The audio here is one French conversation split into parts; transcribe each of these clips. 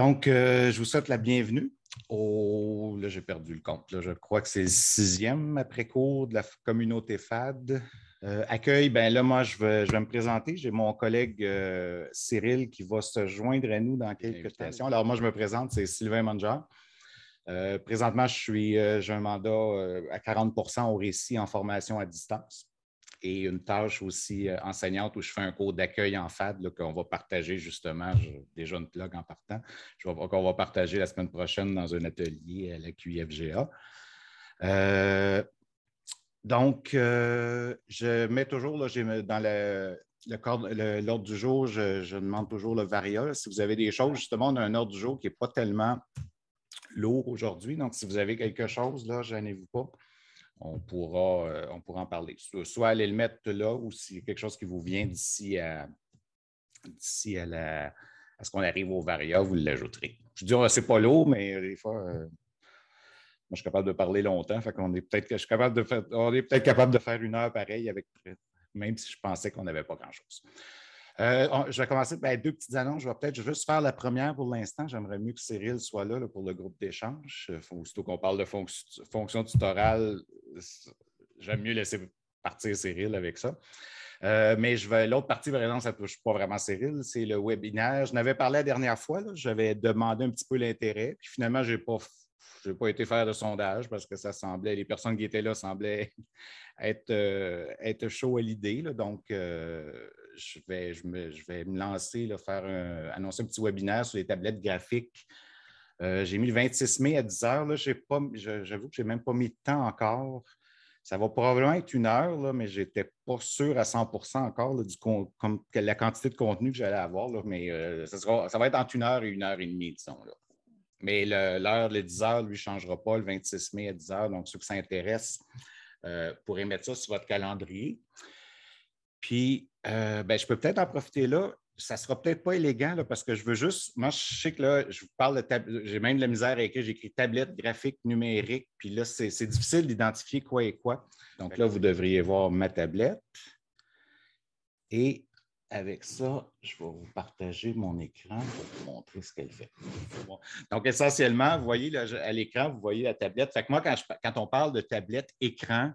Donc, euh, je vous souhaite la bienvenue Oh, Là, j'ai perdu le compte. je crois que c'est le sixième après-cours de la communauté FAD. Euh, accueil, ben là, moi, je vais, je vais me présenter. J'ai mon collègue euh, Cyril qui va se joindre à nous dans quelques stations. Alors, moi, je me présente, c'est Sylvain Manger. présentement, je suis, j'ai un mandat à 40 au récit en formation à distance et une tâche aussi euh, enseignante où je fais un cours d'accueil en FAD qu'on va partager justement, déjà une plug en partant, qu'on va partager la semaine prochaine dans un atelier à la QIFGA. Euh, donc, euh, je mets toujours là, dans le, l'ordre du jour, je, demande toujours le variole Si vous avez des choses, justement, on a un ordre du jour qui n'est pas tellement lourd aujourd'hui. Donc, si vous avez quelque chose, là, gênez-vous pas on pourra, euh, on pourra en parler. Soit aller le mettre là ou si quelque chose qui vous vient d'ici à, à, ce qu'on arrive au varia, vous l'ajouterez. Je dis, ah, c'est pas lourd, mais des fois, euh, moi, je suis capable de parler longtemps. Fait qu'on est peut-être capable on est peut-être capable de faire une heure pareille avec même si je pensais qu'on n'avait pas grand-chose. Euh, je vais commencer ben, deux petites annonces. Je vais peut-être juste faire la première pour l'instant. J'aimerais mieux que Cyril soit là, pour le groupe d'échange. Surtout euh, qu'on parle de fonction tutorale, j'aime mieux laisser partir Cyril avec ça. Euh, mais je vais l'autre partie, vraiment, ça ne touche pas vraiment Cyril, c'est le webinaire. Je n'avais parlé la dernière fois, j'avais demandé un petit peu l'intérêt, puis finalement, je n'ai pas, été faire de sondage parce que ça semblait, les personnes qui étaient là semblaient être, chaudes à l'idée. Donc, je vais, me, lancer, faire annoncer un petit webinaire sur les tablettes graphiques. Euh, j'ai mis le 26 mai à 10 heures. J'avoue que je n'ai même pas mis de temps encore. Ça va probablement être une heure, mais je n'étais pas sûr à 100 encore la quantité de contenu que j'allais avoir. mais euh, ça, va être entre une heure et une heure et demie, disons. Mais l'heure, le, 10 heures, lui, ne changera pas le 26 mai à 10 heures. Donc, ceux qui s'intéressent euh, pourraient mettre ça sur votre calendrier. Puis, euh, ben, je peux peut-être en profiter là. Ça ne sera peut-être pas élégant parce que je veux juste. Moi, je sais que là, je vous parle de table. J'ai même de la misère à écrire. J'écris tablette graphique numérique. Puis là, c'est difficile d'identifier quoi et quoi. Donc là, vous devriez voir ma tablette. Et avec ça, je vais vous partager mon écran pour vous montrer ce qu'elle fait. Donc, essentiellement, vous voyez à l'écran, vous voyez la tablette. Fait que moi, quand on parle de tablette écran,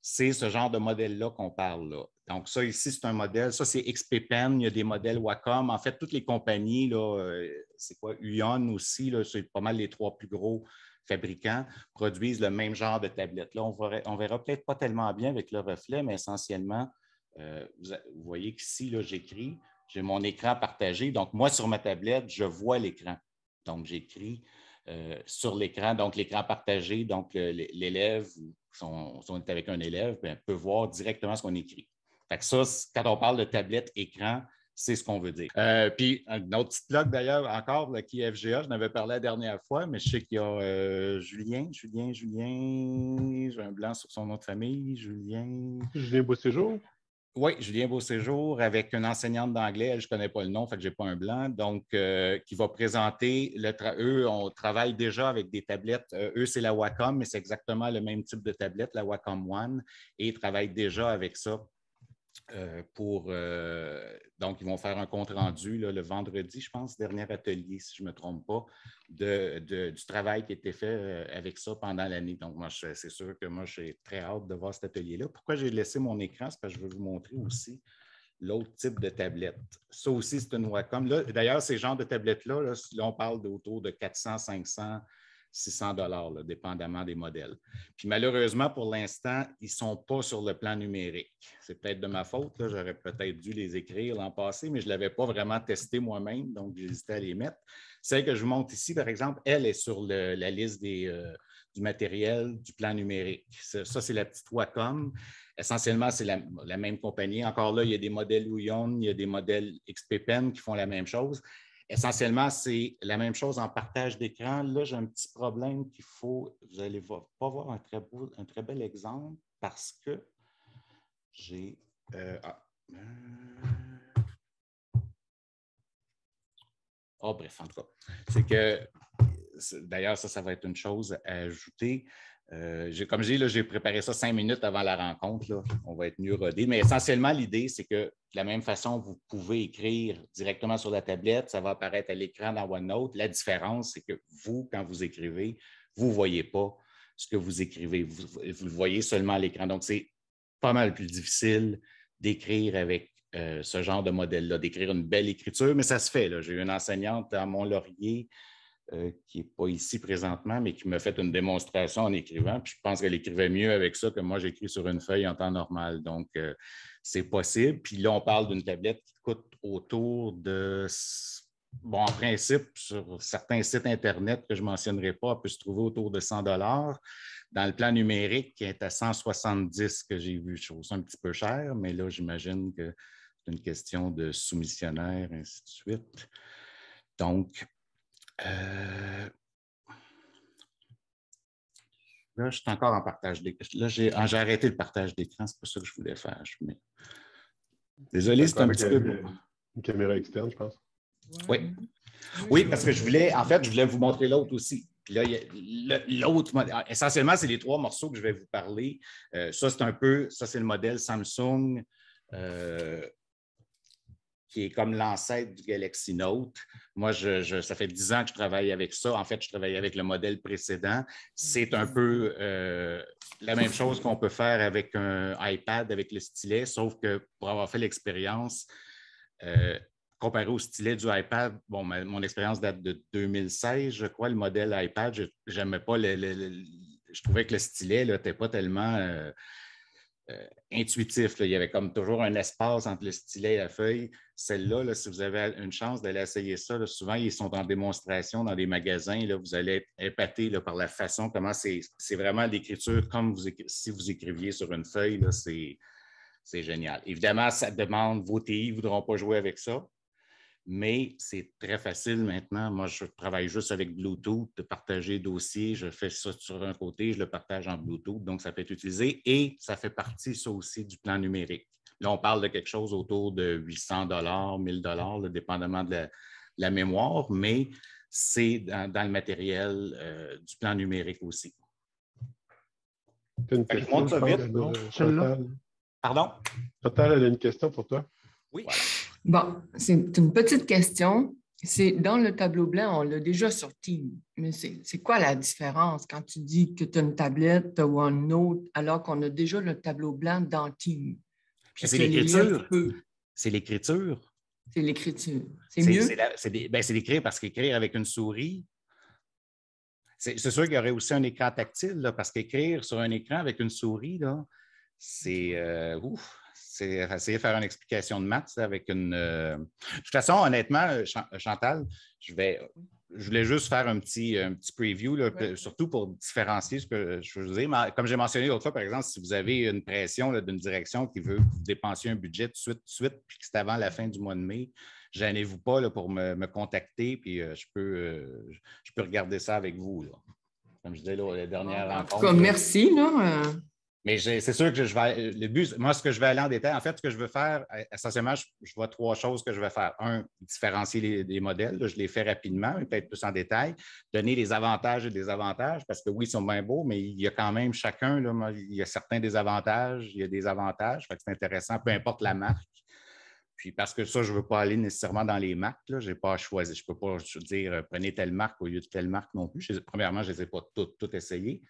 c'est ce genre de modèle-là qu'on parle là. Donc, ça ici, c'est un modèle. Ça, c'est XPPen. Il y a des modèles Wacom. En fait, toutes les compagnies, euh, c'est quoi? Uyon aussi, c'est pas mal les trois plus gros fabricants, produisent le même genre de tablette. Là, on verra, verra peut-être pas tellement bien avec le reflet, mais essentiellement, euh, vous, voyez qu'ici, là, j'écris, j'ai mon écran partagé. Donc, moi, sur ma tablette, je vois l'écran. Donc, j'écris euh, sur l'écran, donc l'écran partagé. Donc, l'élève, si on, est avec un élève, ben, peut voir directement ce qu'on écrit quand on parle de tablette écran, c'est ce qu'on veut dire. Euh, puis, une autre petite blog d'ailleurs, encore, qui est FGA, je n'avais parlé la dernière fois, mais je sais qu'il y a euh, Julien, Julien, Julien, j'ai un blanc sur son nom de famille, Julien. Julien Beauséjour. Oui, Julien Beauséjour avec une enseignante d'anglais, je ne connais pas le nom, fait que je n'ai pas un blanc, donc euh, qui va présenter, le eux, on travaille déjà avec des tablettes, eux, c'est la Wacom, mais c'est exactement le même type de tablette, la Wacom One, et ils travaillent déjà avec ça euh, pour, euh, donc, ils vont faire un compte-rendu le vendredi, je pense, dernier atelier, si je ne me trompe pas, du travail qui a été fait euh, avec ça pendant l'année. Donc, moi, c'est sûr que moi, j'ai très hâte de voir cet atelier-là. Pourquoi j'ai laissé mon écran? C'est parce que je veux vous montrer mmh. aussi l'autre type de tablette. Ça aussi, c'est une Wacom. D'ailleurs, ces genres de tablettes-là, là, là, on parle d'autour de 400, 500, 600 dollars, dépendamment des modèles. Puis malheureusement, pour l'instant, ils ne sont pas sur le plan numérique. C'est peut-être de ma faute, j'aurais peut-être dû les écrire l'an passé, mais je ne l'avais pas vraiment testé moi-même, donc j'hésitais à les mettre. Celle que je vous montre ici, par exemple, elle est sur la liste des, euh, du matériel du plan numérique. Ça, c'est la petite Wacom. Essentiellement, c'est la, même compagnie. Encore là, il y a des modèles Ouyon, il y a des modèles XP Pen qui font la même chose. Essentiellement, c'est la même chose en partage d'écran. Là, j'ai un petit problème qu'il faut, vous n'allez pas voir un très, un très bel exemple parce que j'ai... Euh, ah, euh, oh, bref, en tout c'est que, d'ailleurs, ça, ça va être une chose à ajouter. Euh, comme je dis, j'ai préparé ça cinq minutes avant la rencontre. On va être mieux rodé. Mais essentiellement, l'idée, c'est que de la même façon, vous pouvez écrire directement sur la tablette. Ça va apparaître à l'écran dans OneNote. La différence, c'est que vous, quand vous écrivez, vous ne voyez pas ce que vous écrivez. Vous, le voyez seulement à l'écran. Donc, c'est pas mal plus difficile d'écrire avec euh, ce genre de modèle-là, d'écrire une belle écriture, mais ça se fait. J'ai eu une enseignante à Mont-Laurier euh, qui n'est pas ici présentement, mais qui me fait une démonstration en écrivant. Puis je pense qu'elle écrivait mieux avec ça que moi, j'écris sur une feuille en temps normal. Donc, euh, c'est possible. Puis là, on parle d'une tablette qui coûte autour de. Bon, en principe, sur certains sites Internet que je ne mentionnerai pas, elle peut se trouver autour de 100 Dans le plan numérique, qui est à 170 que j'ai vu. Je trouve ça un petit peu cher, mais là, j'imagine que c'est une question de soumissionnaire, ainsi de suite. Donc, euh, là, je suis encore en partage d'écran. Là, ah, j'ai arrêté le partage d'écran. C'est pas ça que je voulais faire. Désolé, c'est un petit peu. Une, caméra externe, je pense. Oui. Oui, parce que je voulais, en fait, je voulais vous montrer l'autre aussi. là, l'autre, ah, essentiellement, c'est les trois morceaux que je vais vous parler. Euh, ça, c'est un peu, ça, c'est le modèle Samsung. Euh, qui est comme l'ancêtre du Galaxy Note. Moi, ça fait dix ans que je travaille avec ça. En fait, je travaillais avec le modèle précédent. C'est un mhm. peu euh, la même chose qu'on peut faire avec un iPad, avec le stylet, sauf que pour avoir fait l'expérience, euh, comparé au stylet du iPad, bon, mon expérience date de 2016, je crois, le modèle iPad, je pas le, Je trouvais que le stylet n'était pas tellement... Euh, euh, intuitif. Il y avait comme toujours un espace entre le stylet et la feuille. Celle-là, si vous avez une chance d'aller essayer ça, souvent ils sont en démonstration dans des magasins. vous allez être épaté par la façon comment c'est, vraiment l'écriture comme si vous écriviez sur une feuille. c'est génial. Évidemment, ça demande, vos TI ne voudront pas jouer avec ça mais c'est très facile maintenant. Moi, je travaille juste avec Bluetooth, de partager dossier, je fais ça sur un côté, je le partage en Bluetooth, donc ça peut être utilisé et ça fait partie, ça aussi, du plan numérique. Là, on parle de quelque chose autour de 800 dollars, 1000 dollars, dépendamment de la, mémoire, mais c'est dans, le matériel euh, du plan numérique aussi. Pardon? Total, elle a une question pour toi. Oui. Bon, c'est une petite question. C'est dans le tableau blanc, on l'a déjà sur Team, mais c'est quoi la différence quand tu dis que tu as une tablette ou un autre alors qu'on a déjà le tableau blanc dans Team? C'est l'écriture. C'est l'écriture. C'est l'écriture. C'est mieux. Ben, c'est d'écrire parce qu'écrire avec une souris, c'est sûr qu'il y aurait aussi un écran tactile, parce qu'écrire sur un écran avec une souris, c'est euh, ouf c'est essayer de faire une explication de maths avec une. Euh, de toute façon, honnêtement, Chantal, je vais. Je voulais juste faire un petit, petit preview, surtout pour différencier ce que je vous ai. Comme j'ai mentionné l'autre fois, par exemple, si vous avez une pression d'une direction qui veut que vous dépensiez un budget tout de suite, de suite, puis que c'est avant la fin du mois de mai, gênez-vous pas là, pour me, contacter, puis euh, je, peux, euh, je peux regarder ça avec vous. Comme je disais la dernière rencontre. En tout cas, merci. Là, mais c'est sûr que je vais. Le but, moi, ce que je vais aller en détail, en fait, ce que je veux faire, euh, essentiellement, je, vois trois choses que je vais faire. Un, différencier les, modèles. je les fais rapidement, peut-être plus en détail. Donner les avantages et les avantages parce que oui, ils sont bien beaux, mais il y a quand même chacun, il y a certains désavantages, il y a des avantages. Fait que c'est intéressant, peu importe la marque. Puis parce que ça, je ne veux pas aller nécessairement dans les marques. Je n'ai pas à choisir. Je ne peux pas dire euh, prenez telle marque au lieu de telle marque non plus. premièrement, je ne les ai pas toutes, toutes essayées.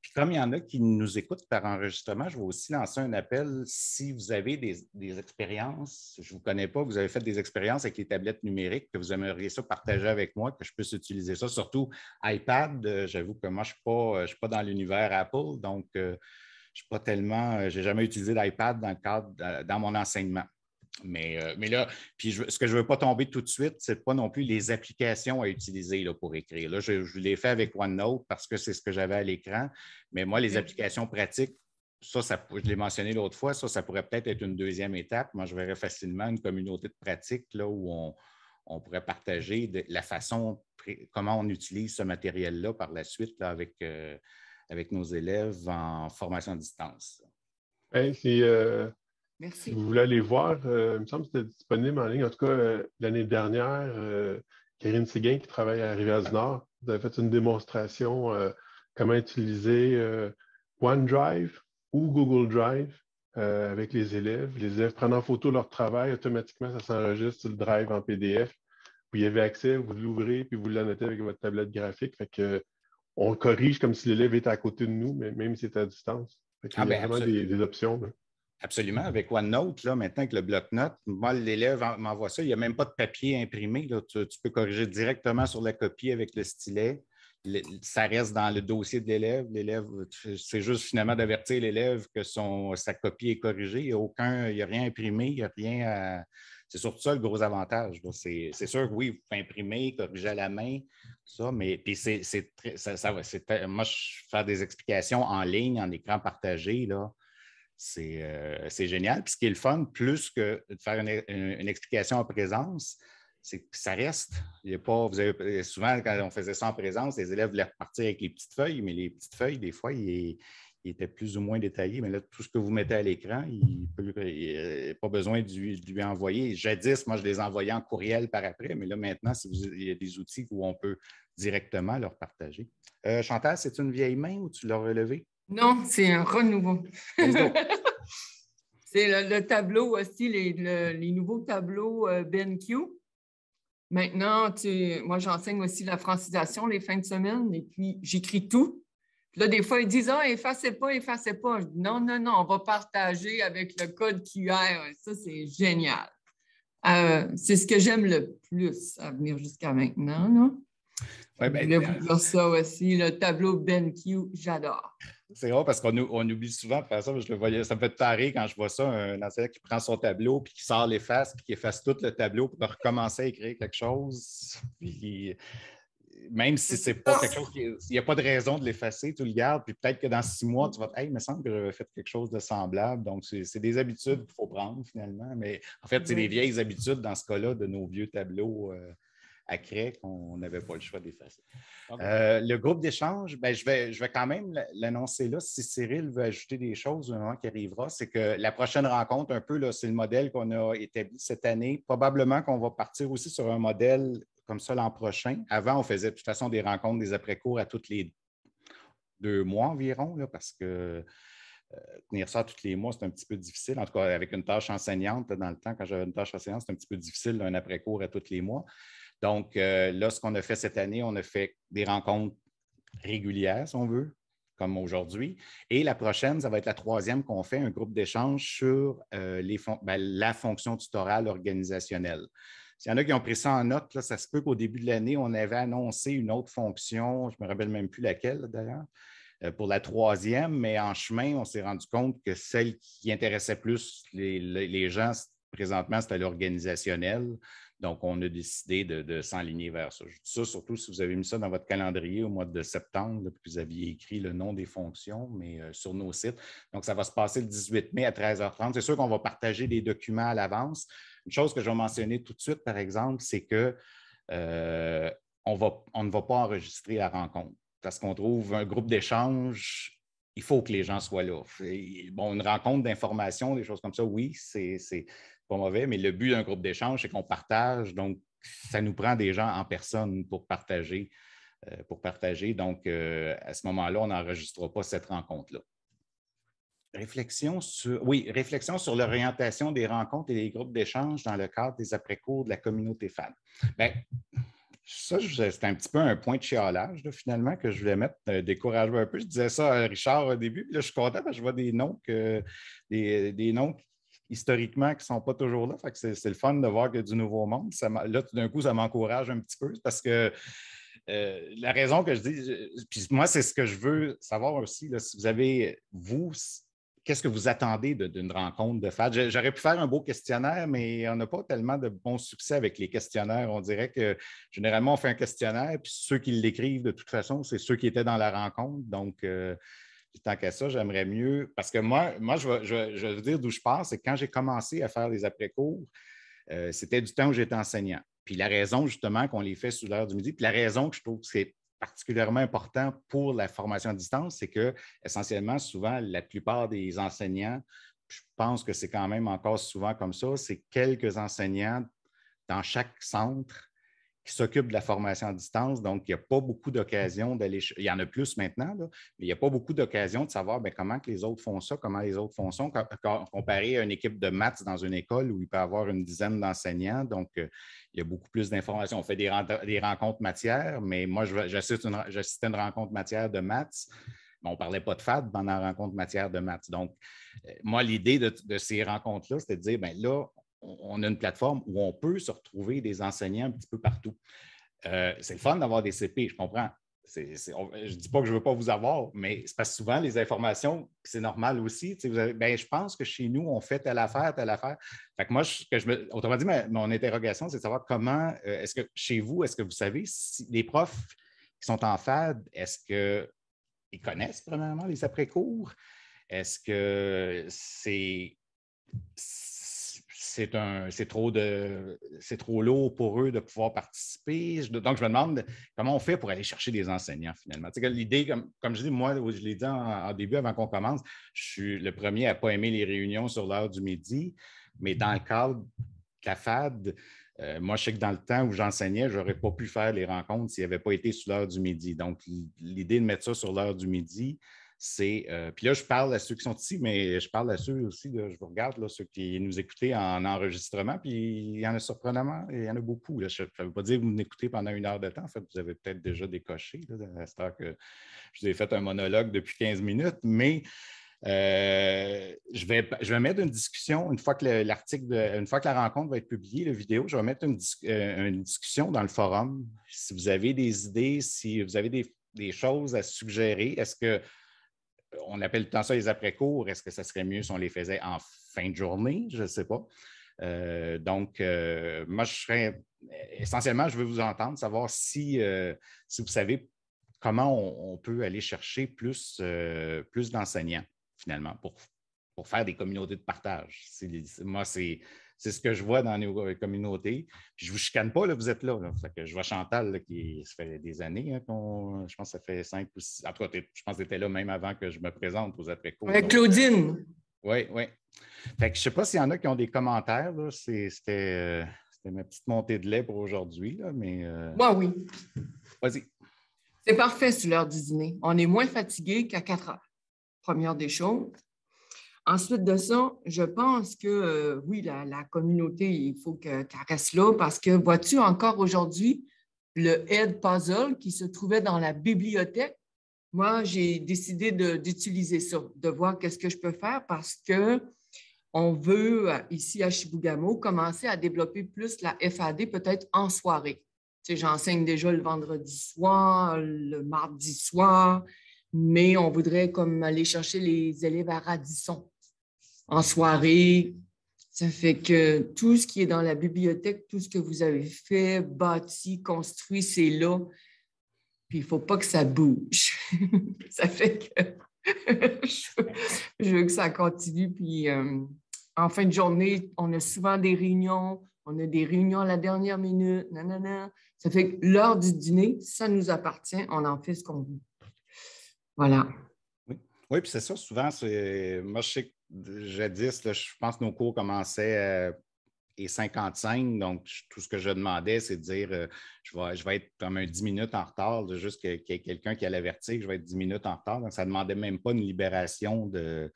Puis comme il y en a qui nous écoutent par enregistrement, je vais aussi lancer un appel si vous avez des, expériences, je ne vous connais pas, vous avez fait des expériences avec les tablettes numériques, que vous aimeriez ça partager avec moi, que je puisse utiliser ça, surtout iPad. Euh, j'avoue que moi, je ne euh, suis, pas dans l'univers Apple, donc euh, je suis pas tellement, j'ai jamais utilisé d'iPad dans le cadre, dans mon enseignement. Euh, mais, là, puis ce que je ne veux pas tomber tout de suite, c'est pas non plus les applications à utiliser là, pour écrire. Là, je, l'ai fait avec OneNote parce que c'est ce que j'avais à l'écran, mais moi, les mm. applications pratiques, ça, je l'ai mentionné l'autre fois, ça, ça pourrait peut-être être une deuxième étape. Moi, je verrais facilement une communauté de pratiques là, où on, pourrait partager la façon, comment on utilise ce matériel-là par la suite avec, euh, avec nos élèves en formation à distance. Hey, c'est euh, vous voulez aller voir, euh, il me semble que c'était disponible en ligne. En tout cas, euh, l'année dernière, euh, Karine Séguin, qui travaille à Rivière-du-Nord, vous avez fait une démonstration comment utiliser OneDrive ou Google Drive avec les élèves. Les élèves prennent en photo leur travail, automatiquement, ça s'enregistre sur le Drive en PDF. Vous y avez accès, vous l'ouvrez, puis vous l'annotez avec votre tablette graphique. Fait que, on corrige comme si l'élève était à côté de nous, mais même si c'était à distance. il y a ah, ben, vraiment des, options. Absolument. Avec OneNote, là, maintenant que le bloc-notes, moi, l'élève m'envoie ça. Il n'y a même pas de papier imprimé. Tu, peux corriger directement sur la copie avec le stylet. ça reste dans le dossier de l'élève. L'élève, c'est juste finalement d'avertir l'élève que son, sa copie est corrigée. Il n'y a aucun, a rien imprimé, il a rien C'est surtout ça le gros avantage. C'est, sûr que oui, vous pouvez imprimer, corriger à la main, ça, mais puis c'est, ça, ça, moi, je fais des explications en ligne, en écran partagé. Là euh, c'est génial. Puis ce qui est le fun, plus que de faire une, explication en présence, c'est que ça reste. pas, euh, souvent, quand on faisait ça en présence, les élèves voulaient repartir avec les petites feuilles, mais les petites feuilles, des fois, étaient plus ou moins détaillés. Mais là, tout ce que vous mettez à l'écran, il n'y a euh, pas besoin de lui, envoyer. Jadis, moi, je les envoyais en courriel par après, mais là, maintenant, il y a des outils où on peut directement leur partager. Chantal, c'est une vieille main ou tu l'as relevée? Non, c'est un renouveau. c'est le, tableau aussi, les, nouveaux tableaux euh, BenQ. Maintenant, moi, j'enseigne aussi la francisation les fins de semaine et puis j'écris tout. là, des fois, ils disent Ah, effacez pas, effacez pas. non, non, non, on va partager avec le code QR. Ça, c'est génial. Euh, c'est ce que j'aime le plus à venir jusqu'à maintenant. Non? Ouais, ben, ben vous ça aussi. Le tableau BenQ, j'adore. C'est rare parce qu'on oublie souvent, par ça. je le voyais, ça me fait tarer quand je vois ça, un enseignant qui prend son tableau, puis qui sort l'efface, puis qui efface tout le tableau pour recommencer à écrire quelque chose. même si c'est pas quelque chose, il n'y a pas de raison de l'effacer, tu le gardes, puis peut-être que dans six mois, tu vas te hey, il me semble que j'avais fait quelque chose de semblable. Donc, c'est des habitudes qu'il faut prendre finalement, mais en fait, c'est des vieilles habitudes dans ce cas-là de nos vieux tableaux. Euh, à Craig, on n'avait pas le choix d'effacer. Ah euh, le groupe d'échange, ben, je, vais, je vais quand même l'annoncer là, si Cyril veut ajouter des choses au moment qui arrivera, c'est que la prochaine rencontre, un peu, là, c'est le modèle qu'on a établi cette année. Probablement qu'on va partir aussi sur un modèle comme ça l'an prochain. Avant, on faisait de toute façon des rencontres, des après-cours à toutes les deux mois environ, parce que euh, tenir ça tous les mois, c'est un petit peu difficile. En tout cas, avec une tâche enseignante, dans le temps, quand j'avais une tâche enseignante, c'est un petit peu difficile, un après-cours à tous les mois. Donc, euh, là, ce qu'on a fait cette année, on a fait des rencontres régulières, si on veut, comme aujourd'hui. Et la prochaine, ça va être la troisième qu'on fait, un groupe d'échange sur euh, ben, la fonction tutorale organisationnelle. S'il y en a qui ont pris ça en note, là, ça se peut qu'au début de l'année, on avait annoncé une autre fonction, je ne me rappelle même plus laquelle d'ailleurs, euh, pour la troisième, mais en chemin, on s'est rendu compte que celle qui intéressait plus les, les gens présentement, c'était l'organisationnel. Donc, on a décidé de, de s'enligner vers ça. ça surtout si vous avez mis ça dans votre calendrier au mois de septembre, puis vous aviez écrit le nom des fonctions, mais euh, sur nos sites. Donc, ça va se passer le 18 mai à 13h30. C'est sûr qu'on va partager des documents à l'avance. Une chose que je vais mentionner tout de suite, par exemple, c'est que euh, on, va, on ne va pas enregistrer la rencontre parce qu'on trouve un groupe d'échange il faut que les gens soient là. Bon, une rencontre d'informations, des choses comme ça, oui, c'est pas mauvais, mais le but d'un groupe d'échange, c'est qu'on partage. Donc, ça nous prend des gens en personne pour partager. Euh, pour partager. Donc, euh, à ce moment-là, on n'enregistrera pas cette rencontre-là. Réflexion sur, oui, réflexion sur l'orientation des rencontres et des groupes d'échange dans le cadre des après-cours de la communauté fan. Bien, ça, un petit peu un point de chialage, finalement, que je voulais mettre, euh, un peu. Je disais ça à Richard au début, puis là, je suis content parce que je vois des noms, des, noms historiquement qui ne sont pas toujours là. c'est, le fun de voir que du nouveau monde. là, tout d'un coup, ça m'encourage un petit peu parce que euh, la raison que je dis, puis moi, c'est ce que je veux savoir aussi, si vous avez, vous, qu'est-ce que vous attendez d'une rencontre de FAD? J'aurais pu faire un beau questionnaire, mais on n'a pas tellement de bons succès avec les questionnaires. On dirait que généralement, on fait un questionnaire, puis ceux qui l'écrivent, de toute façon, c'est ceux qui étaient dans la rencontre. Donc, du euh, tant qu'à ça, j'aimerais mieux. Parce que moi, moi je, vais, dire d'où je pars, c'est quand j'ai commencé à faire les après-cours, euh, c'était du temps où j'étais enseignant. Puis la raison, justement, qu'on les fait sous l'heure du midi, puis la raison que je trouve c'est particulièrement important pour la formation à distance, c'est que essentiellement, souvent, la plupart des enseignants, je pense que c'est quand même encore souvent comme ça, c'est quelques enseignants dans chaque centre qui de la formation à distance. Donc, il n'y a pas beaucoup d'occasions d'aller. Il y en a plus maintenant, mais il n'y a pas beaucoup d'occasions de savoir ben, comment que les autres font ça, comment les autres font ça. Comparé à une équipe de maths dans une école où il peut y avoir une dizaine d'enseignants, donc euh, il y a beaucoup plus d'informations. On fait des, des rencontres matières, mais moi, j'assistais une, à une rencontre matière de maths on ne parlait pas de FAD pendant la rencontre matière de maths. Donc, euh, moi, l'idée de, ces rencontres-là, c'était de dire, bien là, on a une plateforme où on peut se retrouver des enseignants un petit peu partout. Euh, c'est le fun d'avoir des CP, je comprends. je ne dis pas que je ne veux pas vous avoir, mais c'est parce souvent, les informations, c'est normal aussi. Ben, je pense que chez nous, on fait telle affaire, telle affaire. Fait moi, autrement dit, mon interrogation, c'est de savoir comment, euh, est-ce que chez vous, est-ce que vous savez si les profs qui sont en FAD, est-ce qu'ils connaissent premièrement les après-cours? Est-ce que c'est c'est trop lourd pour eux de pouvoir participer. Donc, je me demande comment on fait pour aller chercher des enseignants finalement. L'idée, comme, je dis, moi, je l'ai dit en, début avant qu'on commence, je suis le premier à ne pas aimer les réunions sur l'heure du midi, mais dans le cadre de la FAD, euh, moi, je sais que dans le temps où j'enseignais, je n'aurais pas pu faire les rencontres s'il n'y avait pas été sur l'heure du midi. Donc, l'idée de mettre ça sur l'heure du midi, c'est. Euh, puis là, je parle à ceux qui sont ici, mais je parle à ceux aussi, je vous regarde, là, ceux qui nous écoutaient en enregistrement, puis il y en a surprenamment, il y en a beaucoup. Je ne veux pas dire que vous m'écoutez pendant une heure de temps. En fait, vous avez peut-être déjà décoché, à cette que je vous ai fait un monologue depuis 15 minutes, mais. Euh, je, vais, je vais mettre une discussion une fois que l'article, une fois que la rencontre va être publiée, la vidéo, je vais mettre une, euh, discussion dans le forum. Si vous avez des idées, si vous avez des choses à suggérer, est-ce que on appelle temps ça les après-cours. Est-ce que ça serait mieux si on les faisait en fin de journée? Je ne sais pas. Euh, donc, euh, moi, je serais essentiellement, je veux vous entendre, savoir si, euh, vous savez comment on, peut aller chercher plus, plus d'enseignants, finalement, pour, pour faire des communautés de partage. Moi, c'est c'est ce que je vois dans les euh, communautés. je ne vous chicane pas, vous êtes là. je vois Chantal, qui ça fait des années, hein, je pense que ça fait cinq ou six. En tout je pense que était là même avant que je me présente aux après-cours. Claudine. Oui, oui. je ne sais pas s'il y en a qui ont des commentaires. Euh, c'était, ma petite montée de lait pour aujourd'hui, là, mais. Euh. oui. Vas-y. C'est parfait sur l'heure du dîner. On est moins fatigué qu'à 4 heures. Première des choses. Ensuite de ça, je pense que euh, oui, la, communauté, il faut que tu reste là parce que vois-tu encore aujourd'hui le Head Puzzle qui se trouvait dans la bibliothèque. Moi, j'ai décidé d'utiliser ça, de voir qu'est-ce que je peux faire parce que on veut euh, ici à Chibougamau commencer à développer plus la FAD peut-être en soirée. Tu j'enseigne déjà le vendredi soir, le mardi soir, mais on voudrait comme aller chercher les élèves à Radisson en soirée. Ça fait que tout ce qui est dans la bibliothèque, tout ce que vous avez fait, bâti, construit, c'est là. Puis il ne faut pas que ça bouge. ça fait que je, veux que ça continue. Puis euh, en fin de journée, on a souvent des réunions, on a des réunions à la dernière minute, Ça fait que l'heure du dîner, ça nous appartient, on en fait ce qu'on veut. Voilà. Oui, puis c'est ça, souvent, c'est. Moi, je jadis, là, je pense que nos cours commençaient euh, et 55. Donc, tout ce que je demandais, c'est de dire euh, je, vais, je vais être comme un 10 minutes en retard, juste qu'il y ait quelqu'un qui a avertir que je vais être 10 minutes en retard. Donc, ça ne demandait même pas une libération de,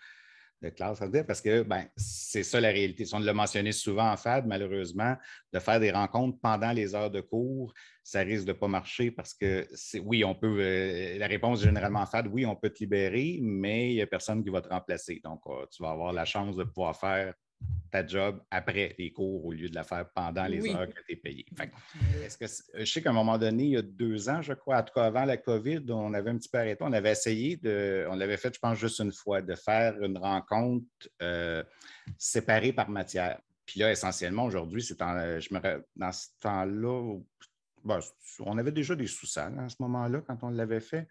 de classe, parce que ben, c'est ça la réalité. Si on l'a mentionné souvent en FAD, malheureusement, de faire des rencontres pendant les heures de cours, ça risque de ne pas marcher parce que oui, on peut. Euh, la réponse généralement en FAD, oui, on peut te libérer, mais il n'y a personne qui va te remplacer. Donc, euh, tu vas avoir la chance de pouvoir faire ta job après les cours au lieu de la faire pendant les heures que tu es payé. est-ce que je sais qu'à un moment donné, il y a deux ans, je crois, en tout cas avant la COVID, on avait un petit peu arrêté, on avait essayé de, on l'avait fait, je pense, juste une fois, de faire une rencontre euh, séparée par matière. Puis là, essentiellement, aujourd'hui, c'est en, je me, dans ce temps-là, on avait déjà des sous-salles hein, à ce moment-là quand on l'avait fait,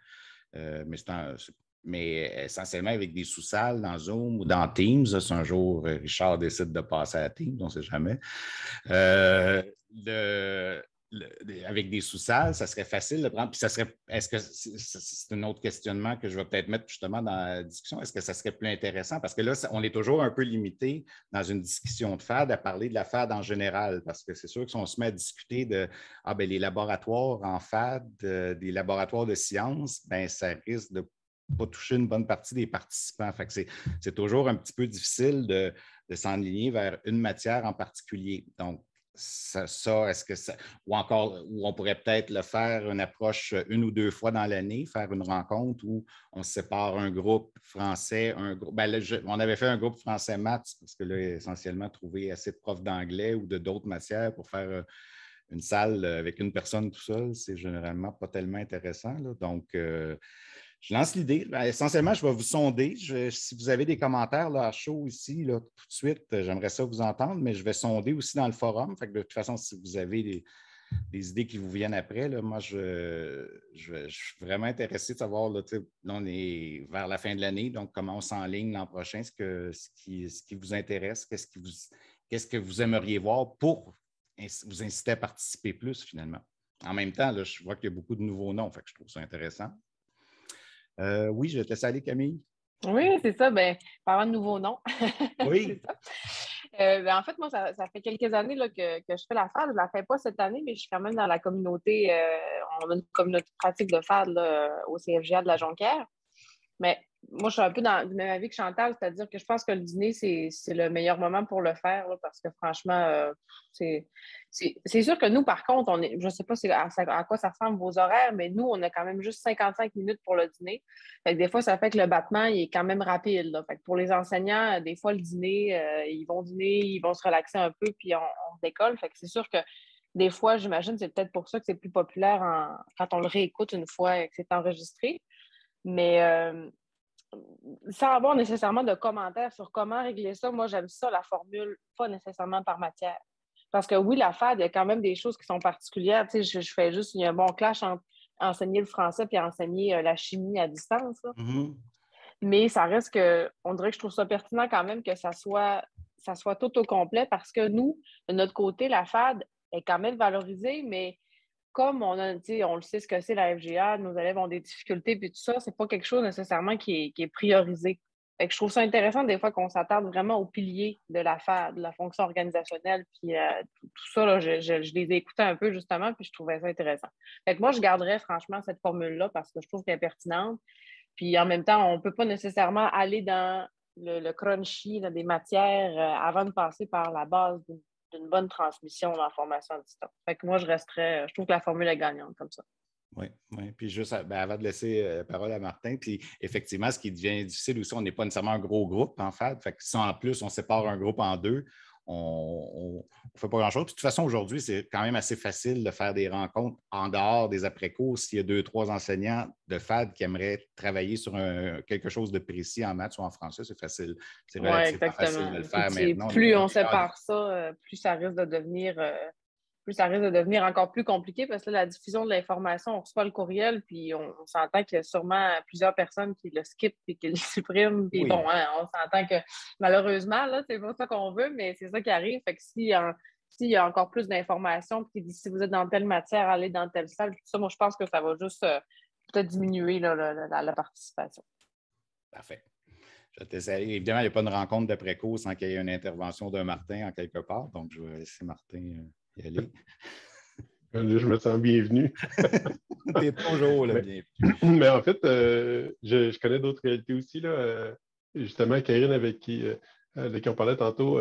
euh, mais c'est, mais euh, essentiellement avec des sous-salles dans Zoom ou dans Teams. Si un jour euh, Richard décide de passer à Teams, on ne sait jamais. Euh, avec des sous-salles, ça serait facile de prendre. Puis ça serait, est-ce que c'est un autre questionnement que je vais peut-être mettre justement dans la discussion? Est-ce que ça serait plus intéressant? Parce que là, on est toujours un peu limité dans une discussion de FAD à parler de la FAD en général, parce que c'est sûr que si on se met à discuter de ah, ben, les laboratoires en FAD, des laboratoires de sciences, ben, ça risque de pas toucher une bonne partie des participants. Fait c'est toujours un petit peu difficile de, de s'enligner vers une matière en particulier. Donc, ça, est-ce que ça. Ou encore, ou on pourrait peut-être le faire une approche une ou deux fois dans l'année, faire une rencontre où on sépare un groupe français, un groupe. Ben on avait fait un groupe français maths, parce que là, essentiellement, trouver assez de profs d'anglais ou de d'autres matières pour faire euh, une salle avec une personne tout seul, c'est généralement pas tellement intéressant. Donc, euh, je lance l'idée. Ben, essentiellement, je vais vous sonder. si vous avez des commentaires à chaud ici, tout de suite, euh, j'aimerais ça vous entendre, mais je vais sonder aussi dans le forum. de toute façon, si vous avez des, idées qui vous viennent après, moi, je, suis vraiment intéressé de savoir, là, on est vers la fin de l'année, donc comment on s'enligne l'an prochain, ce, qui, vous intéresse, qu'est-ce, que vous aimeriez voir pour vous inciter à participer plus finalement. En même temps, je vois qu'il y a beaucoup de nouveaux noms, je trouve ça intéressant. Euh, oui, je vais te laisser aller, Camille. Oui, c'est ça. Ben, parlant de nouveau nom. oui. Euh, ben en fait, moi, ça, fait quelques années que, je fais la fad. Je ne la fais pas cette année, mais je suis quand même dans la communauté. Euh, on a une communauté pratique de fad au CFGA de la Jonquière. Mais moi, je suis un peu dans le même avis que Chantal, c'est-à-dire que je pense que le dîner, c'est le meilleur moment pour le faire, parce que franchement, euh, c'est sûr que nous, par contre, on je ne sais pas à, quoi ça ressemble vos horaires, mais nous, on a quand même juste 55 minutes pour le dîner. Fait des fois, ça fait que le battement il est quand même rapide. Fait pour les enseignants, euh, des fois, le dîner, euh, ils vont dîner, ils vont se relaxer un peu, puis on, décolle. Fait c'est sûr que des fois, j'imagine, c'est peut-être pour ça que c'est plus populaire quand on le réécoute une fois que c'est enregistré. Mais sans avoir nécessairement de commentaires sur comment régler ça, moi j'aime ça, la formule, pas nécessairement par matière. Parce que oui, la FAD, il y a quand même des choses qui sont particulières. je, fais juste un bon clash entre enseigner le français puis enseigner euh, la chimie à distance. Mm-hmm. Mais ça reste que, on dirait que je trouve ça pertinent quand même que ça soit, ça soit tout au complet parce que nous, de notre côté, la FAD est quand même valorisée, mais comme on a, on le sait ce que c'est la FGA, nos élèves ont des difficultés, puis tout ça, c'est pas quelque chose nécessairement qui est, priorisé. Fait je trouve ça intéressant des fois qu'on s'attarde vraiment aux piliers de l'affaire, de la fonction organisationnelle, puis euh, tout, ça, je, les ai un peu justement, puis je trouvais ça intéressant. Fait moi, je garderais franchement cette formule-là parce que je trouve qu'elle est pertinente. Puis en même temps, on ne peut pas nécessairement aller dans le, crunchy des matières euh, avant de passer par la base d'une d'une bonne transmission dans la formation à distance. Fait que moi, je resterais, je trouve que la formule est gagnante comme ça. Oui, oui. Puis juste ben, avant de laisser euh, la parole à Martin, puis effectivement, ce qui devient difficile aussi, on n'est pas nécessairement un gros groupe, en fait. Fait que si en plus on sépare un groupe en deux, on ne fait pas grand-chose. de toute façon, aujourd'hui, c'est quand même assez facile de faire des rencontres en dehors des après-cours s'il y a deux, trois enseignants de FAD qui aimeraient travailler sur quelque chose de précis en maths ou en français. C'est facile. C'est ouais, facile de le faire Plus on, sépare ça, euh, plus ça risque de devenir. Euh, ça risque de devenir encore plus compliqué parce que la diffusion de l'information, on reçoit le courriel, puis on, s'entend qu'il y a sûrement plusieurs personnes qui le skippent et qui le suppriment. bon, hein, on s'entend que malheureusement, là, c'est pas ça qu'on veut, mais c'est ça qui arrive. si il euh, s'il y a encore plus d'informations, puis si vous êtes dans telle matière, allez dans telle salle, moi, je pense que ça va juste euh, peut-être diminuer la, participation. Parfait. Évidemment, il n'y a pas de rencontre d'après-cours sans qu'il y ait une intervention de Martin en quelque part. Donc, je vais laisser Martin. Euh, Je me sens bienvenu. bonjour Mais en fait, euh, je, connais d'autres réalités aussi. Là. Euh, justement, Karine, avec qui, euh, on parlait tantôt,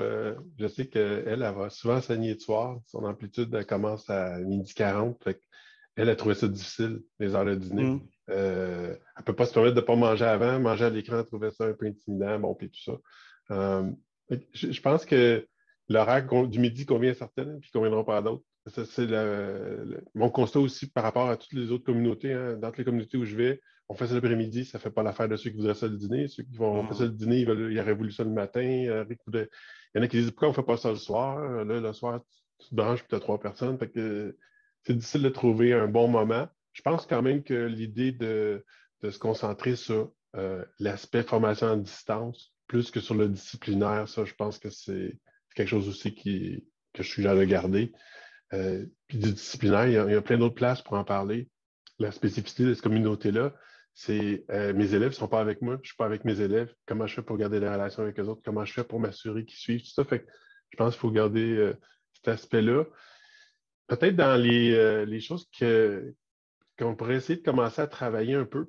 je sais qu'elle, elle va souvent saigner de soir. Son amplitude commence à midi 40. elle a trouvé ça difficile, les heures de dîner. Mm. elle ne peut pas se permettre de ne pas manger avant. Manger à l'écran, elle trouvait ça un peu intimidant, bon, puis tout ça. je pense que l'horaire du midi convient à certaines, hein, puis ne conviendra pas à d'autres. C'est mon constat aussi par rapport à toutes les autres communautés. Hein. Dans toutes les communautés où je vais, on fait ça l'après-midi, ça ne fait pas l'affaire de ceux qui voudraient ça le dîner. Ceux qui vont faire ça le dîner, ils, veulent, auraient voulu ça le matin. Euh, il y en a qui disent pourquoi on ne fait pas ça le soir. Euh, le soir, tu te branches et tu trois personnes. Euh, c'est difficile de trouver un bon moment. Je pense quand même que l'idée de, se concentrer sur l'aspect formation à distance plus que sur le disciplinaire, ça, je pense que c'est c'est quelque chose aussi que je suis là de garder. Euh, puis du disciplinaire, il y a, plein d'autres places pour en parler. La spécificité de cette communauté-là, c'est euh, mes élèves ne sont pas avec moi, je ne suis pas avec mes élèves. Comment je fais pour garder des relations avec les autres? Comment je fais pour m'assurer qu'ils suivent? Tout ça fait je pense qu'il faut garder euh, cet aspect-là. Peut-être dans les, choses que, qu'on pourrait essayer de commencer à travailler un peu.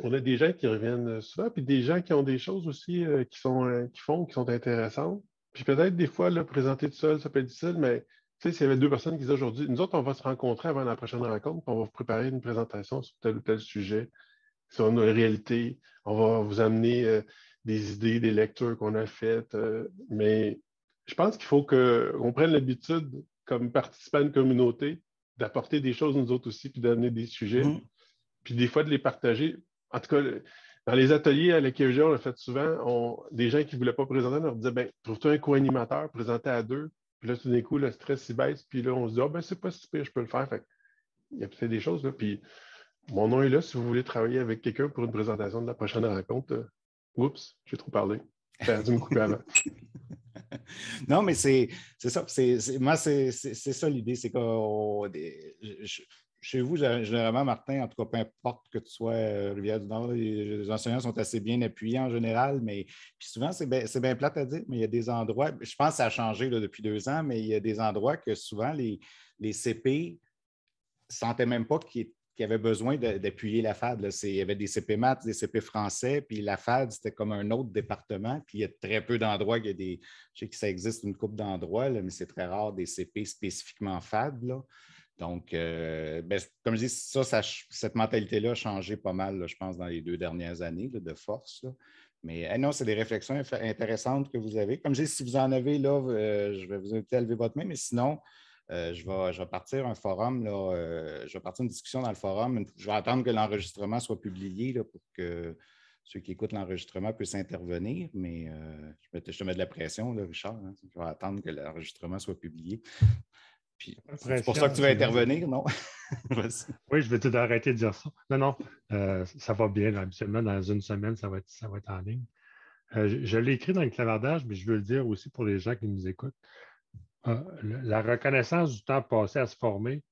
On a des gens qui reviennent souvent, puis des gens qui ont des choses aussi qui, sont, qui font, qui sont intéressantes. Puis peut-être des fois, le présenter tout seul, ça peut être difficile, mais tu sais, s'il y avait deux personnes qui disaient aujourd'hui, nous autres, on va se rencontrer avant la prochaine rencontre, puis on va vous préparer une présentation sur tel ou tel sujet, sur nos réalités, on va vous amener euh, des idées, des lectures qu'on a faites, euh, mais je pense qu'il faut qu'on prenne l'habitude, comme participant de communauté, d'apporter des choses nous autres aussi, puis d'amener des sujets, mm-hmm. puis des fois de les partager. En tout cas, dans les ateliers à lesquels on le fait souvent, des gens qui ne voulaient pas présenter, on leur disait ben, trouve-toi un co-animateur, présenter à deux. Puis là, tout d'un coup, le stress s'y baisse, puis là, on se dit Ah, ben, c'est pas si pire, je peux le faire. il y a peut-être des choses. Là, puis mon nom est là si vous voulez travailler avec quelqu'un pour une présentation de la prochaine rencontre. Euh, oups, j'ai trop parlé. J'ai dû me couper avant. non, mais c'est ça. moi, c'est ça l'idée. C'est que chez vous, généralement, Martin, en tout cas, peu importe que tu sois euh, Rivière-du-Nord, les, enseignants sont assez bien appuyés en général, mais souvent, c'est bien, plat plate à dire, mais il y a des endroits, je pense que ça a changé depuis deux ans, mais il y a des endroits que souvent les, CP ne sentaient même pas qu'ils y avait besoin d'appuyer la FAD. Il y avait des CP maths, des CP français, puis la FAD, c'était comme un autre département. Puis il y a très peu d'endroits, il y Je sais que ça existe une coupe d'endroits, mais c'est très rare des CP spécifiquement FAD. Là. Donc, euh, ben, comme je dis, ça, cette mentalité-là a changé pas mal, je pense, dans les deux dernières années de force. Mais non, c'est des réflexions intéressantes que vous avez. Comme je dis, si vous en avez, là, euh, je vais vous inviter à lever votre main, mais sinon, euh, je, vais, partir un forum, je vais partir une discussion dans le forum. Je vais attendre que l'enregistrement soit publié pour que ceux qui écoutent l'enregistrement puissent intervenir, mais je, te mets de la pression, Richard. Hein, je vais attendre que l'enregistrement soit publié. C'est pour ça que tu vas intervenir, non? oui, je vais tout arrêter de dire ça. Non, non, euh, ça va bien. habituellement, dans une semaine, ça va être, ça en ligne. Euh, je, l'ai écrit dans le clavardage, mais je veux le dire aussi pour les gens qui nous écoutent. Euh, la reconnaissance du temps passé à se former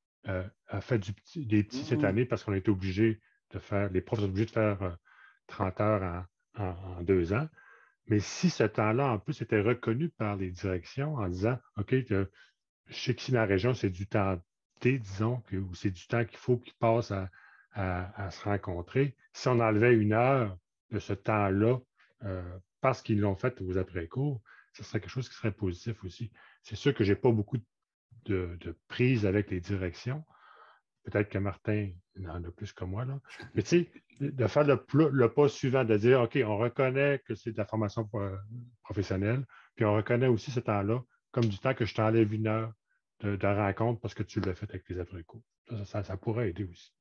a fait des petits mm-hmm. cette année parce qu'on a obligé de faire, les profs sont obligés de faire 30 heures en, deux ans. Mais si ce temps-là, en plus, était reconnu par les directions en disant OK, je sais que dans la région, c'est du temps T, disons, que, ou c'est du temps qu'il faut qu'ils passent à, se rencontrer. Si on enlevait une heure de ce temps-là euh, parce qu'ils l'ont fait aux après-cours, ce serait quelque chose qui serait positif aussi. C'est sûr que je n'ai pas beaucoup de, prise avec les directions. Peut-être que Martin en a plus que moi, là. Mais tu sais, de faire le, le pas suivant, de dire, OK, on reconnaît que c'est de la formation professionnelle, puis on reconnaît aussi ce temps-là comme du temps que je t'enlève une heure de, rencontre parce que tu l'as fait avec les abricots. Ça, ça, pourrait aider aussi.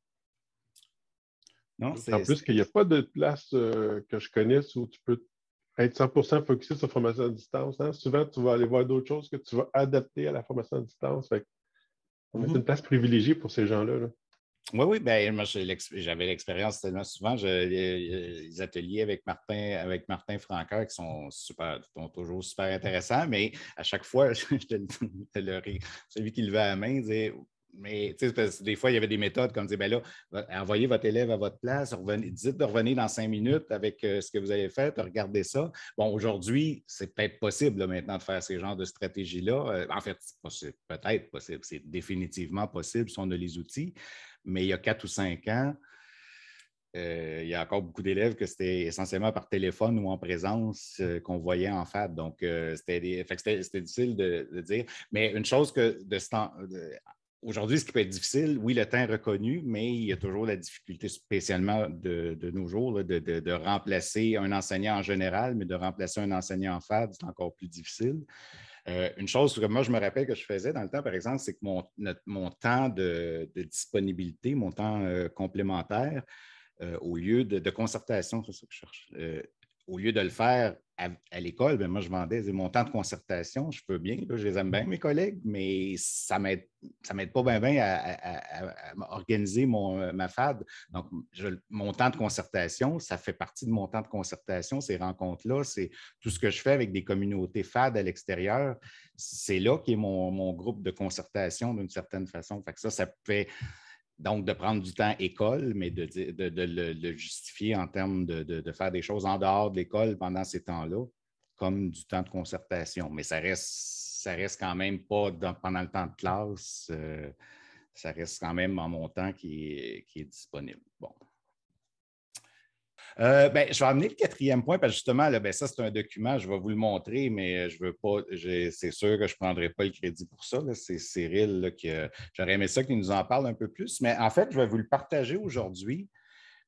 Non, en plus qu'il n'y a pas de place euh, que je connaisse où tu peux être 100% focusé sur la formation à distance. Hein. Souvent, tu vas aller voir d'autres choses que tu vas adapter à la formation à distance. C'est mhm. une place privilégiée pour ces gens-là. là oui, oui, ben, moi j'avais l'expérience tellement souvent. les ateliers avec Martin, avec Martin qui sont super, toujours super intéressants, mais à chaque fois, je te le, celui qui levait la main disait mais parce que des fois, il y avait des méthodes comme dire, ben là, envoyez votre élève à votre place, dites de revenir dans cinq minutes avec euh, ce que vous avez fait, regardez ça. Bon, aujourd'hui, c'est peut-être possible maintenant de faire ces genres de stratégies-là. Euh, en fait, c'est peut-être possible, c'est définitivement possible si on a les outils mais il y a quatre ou cinq ans, euh, il y a encore beaucoup d'élèves que c'était essentiellement par téléphone ou en présence euh, qu'on voyait en FAD. Donc, euh, c'était difficile de, dire. Mais une chose que de ce temps. Aujourd'hui, ce qui peut être difficile, oui, le temps est reconnu, mais il y a toujours la difficulté, spécialement de, nos jours, de, de, remplacer un enseignant en général, mais de remplacer un enseignant en FAD, c'est encore plus difficile. Euh, une chose que moi, je me rappelle que je faisais dans le temps, par exemple, c'est que mon, temps de, disponibilité, mon temps euh, complémentaire, euh, au lieu de, de concertation, c'est ça que je cherche, au lieu de le faire à, l'école, ben, moi, je vendais mon temps de concertation, je peux bien, je les aime bien, mes collègues, mais ça ne m'aide pas bien à, organiser mon, ma FAD. Donc, mon temps de concertation, ça fait partie de mon temps de concertation, ces rencontres-là, c'est tout ce que je fais avec des communautés FAD à l'extérieur, c'est là qu'est mon, mon groupe de concertation d'une certaine façon. Fait que ça, ça fait donc, de prendre du temps école, mais de, le, justifier en termes de, faire des choses en dehors de l'école pendant ces temps-là, comme du temps de concertation. Mais ça reste, ça reste quand même pas pendant le temps de classe, euh, ça reste quand même en montant qui est, qui est disponible. Bon. Euh, ben, je vais amener le quatrième point, parce que justement, là, ben, ça, c'est un document, je vais vous le montrer, mais je veux pas, c'est sûr que je ne prendrai pas le crédit pour ça. C'est Cyril qui. J'aurais aimé ça qu'il nous en parle un peu plus, mais en fait, je vais vous le partager aujourd'hui.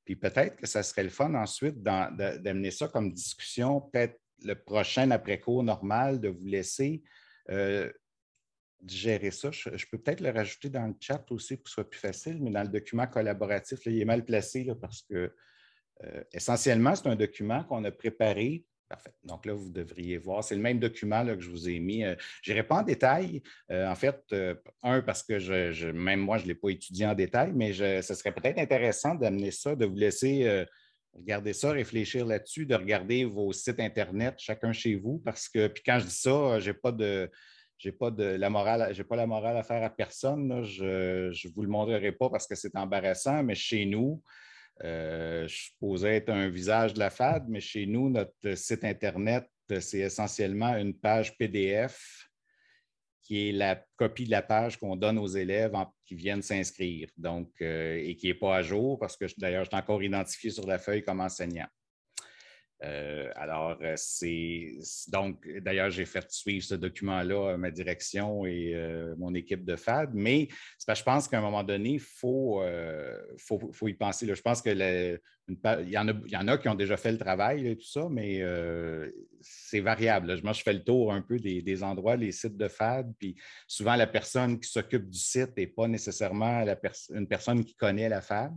Puis peut-être que ça serait le fun ensuite d'amener ça comme discussion, peut-être le prochain après-cours normal, de vous laisser euh, digérer ça. Je, peux peut-être le rajouter dans le chat aussi pour que ce soit plus facile, mais dans le document collaboratif, il est mal placé parce que euh, essentiellement, c'est un document qu'on a préparé. Donc là, vous devriez voir. C'est le même document que je vous ai mis. Euh, je n'irai pas en détail. Euh, en fait, un, parce que même moi, je ne l'ai pas étudié en détail, mais ce serait peut-être intéressant d'amener ça, de vous laisser regarder ça, réfléchir là-dessus, de regarder vos sites Internet, chacun chez vous, parce que, puis quand je dis ça, je n'ai pas de. la morale, pas la morale à faire à personne. Je ne vous le montrerai pas parce que c'est embarrassant, mais chez nous, euh, je posais être un visage de la FAD, mais chez nous, notre site Internet, c'est essentiellement une page PDF qui est la copie de la page qu'on donne aux élèves qui viennent s'inscrire, donc, euh, et qui n'est pas à jour parce que d'ailleurs, je suis encore identifié sur la feuille comme enseignant. Euh, alors, euh, c'est donc, d'ailleurs, j'ai fait suivre ce document-là à euh, ma direction et mon équipe de FAD, mais je pense qu'à un moment donné, il faut, y penser. je pense qu'il y, en a, qui ont déjà fait le travail et tout ça, mais c'est variable. Moi, je fais le tour un peu des, endroits, les sites de FAD, puis souvent la personne qui s'occupe du site n'est pas nécessairement une personne qui connaît la FAD.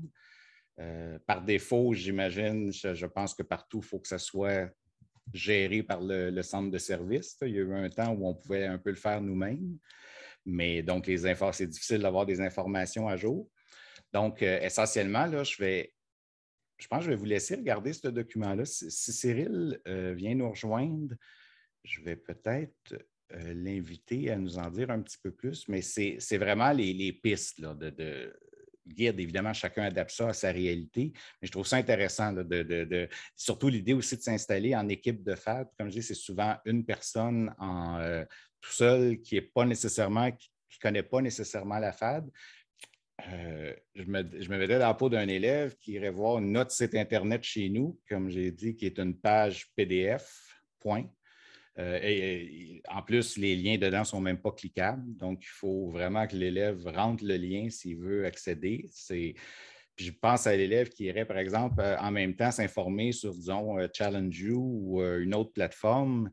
Euh, par défaut, j'imagine, je, pense que partout, il faut que ça soit géré par le, centre de service. Il y a eu un temps où on pouvait un peu le faire nous-mêmes. Mais donc, les infos, c'est difficile d'avoir des informations à jour. Donc, euh, essentiellement, là, je vais. Je pense que je vais vous laisser regarder ce document-là. Si, Cyril euh, vient nous rejoindre, je vais peut-être l'inviter à nous en dire un petit peu plus, mais c'est vraiment les, pistes de guide. Évidemment, chacun adapte ça à sa réalité, mais je trouve ça intéressant, de, surtout l'idée aussi de s'installer en équipe de FAD. Comme je dis, c'est souvent une personne euh, tout seul qui est pas nécessairement, qui ne connaît pas nécessairement la FAD. Euh, je, me, je, mettais dans la peau d'un élève qui irait voir notre site Internet chez nous, comme j'ai dit, qui est une page PDF, point. Euh, en plus, les liens dedans ne sont même pas cliquables. Donc, il faut vraiment que l'élève rentre le lien s'il veut accéder. je pense à l'élève qui irait, par exemple, euh, en même temps s'informer sur, disons, euh, Challenge You ou une autre plateforme.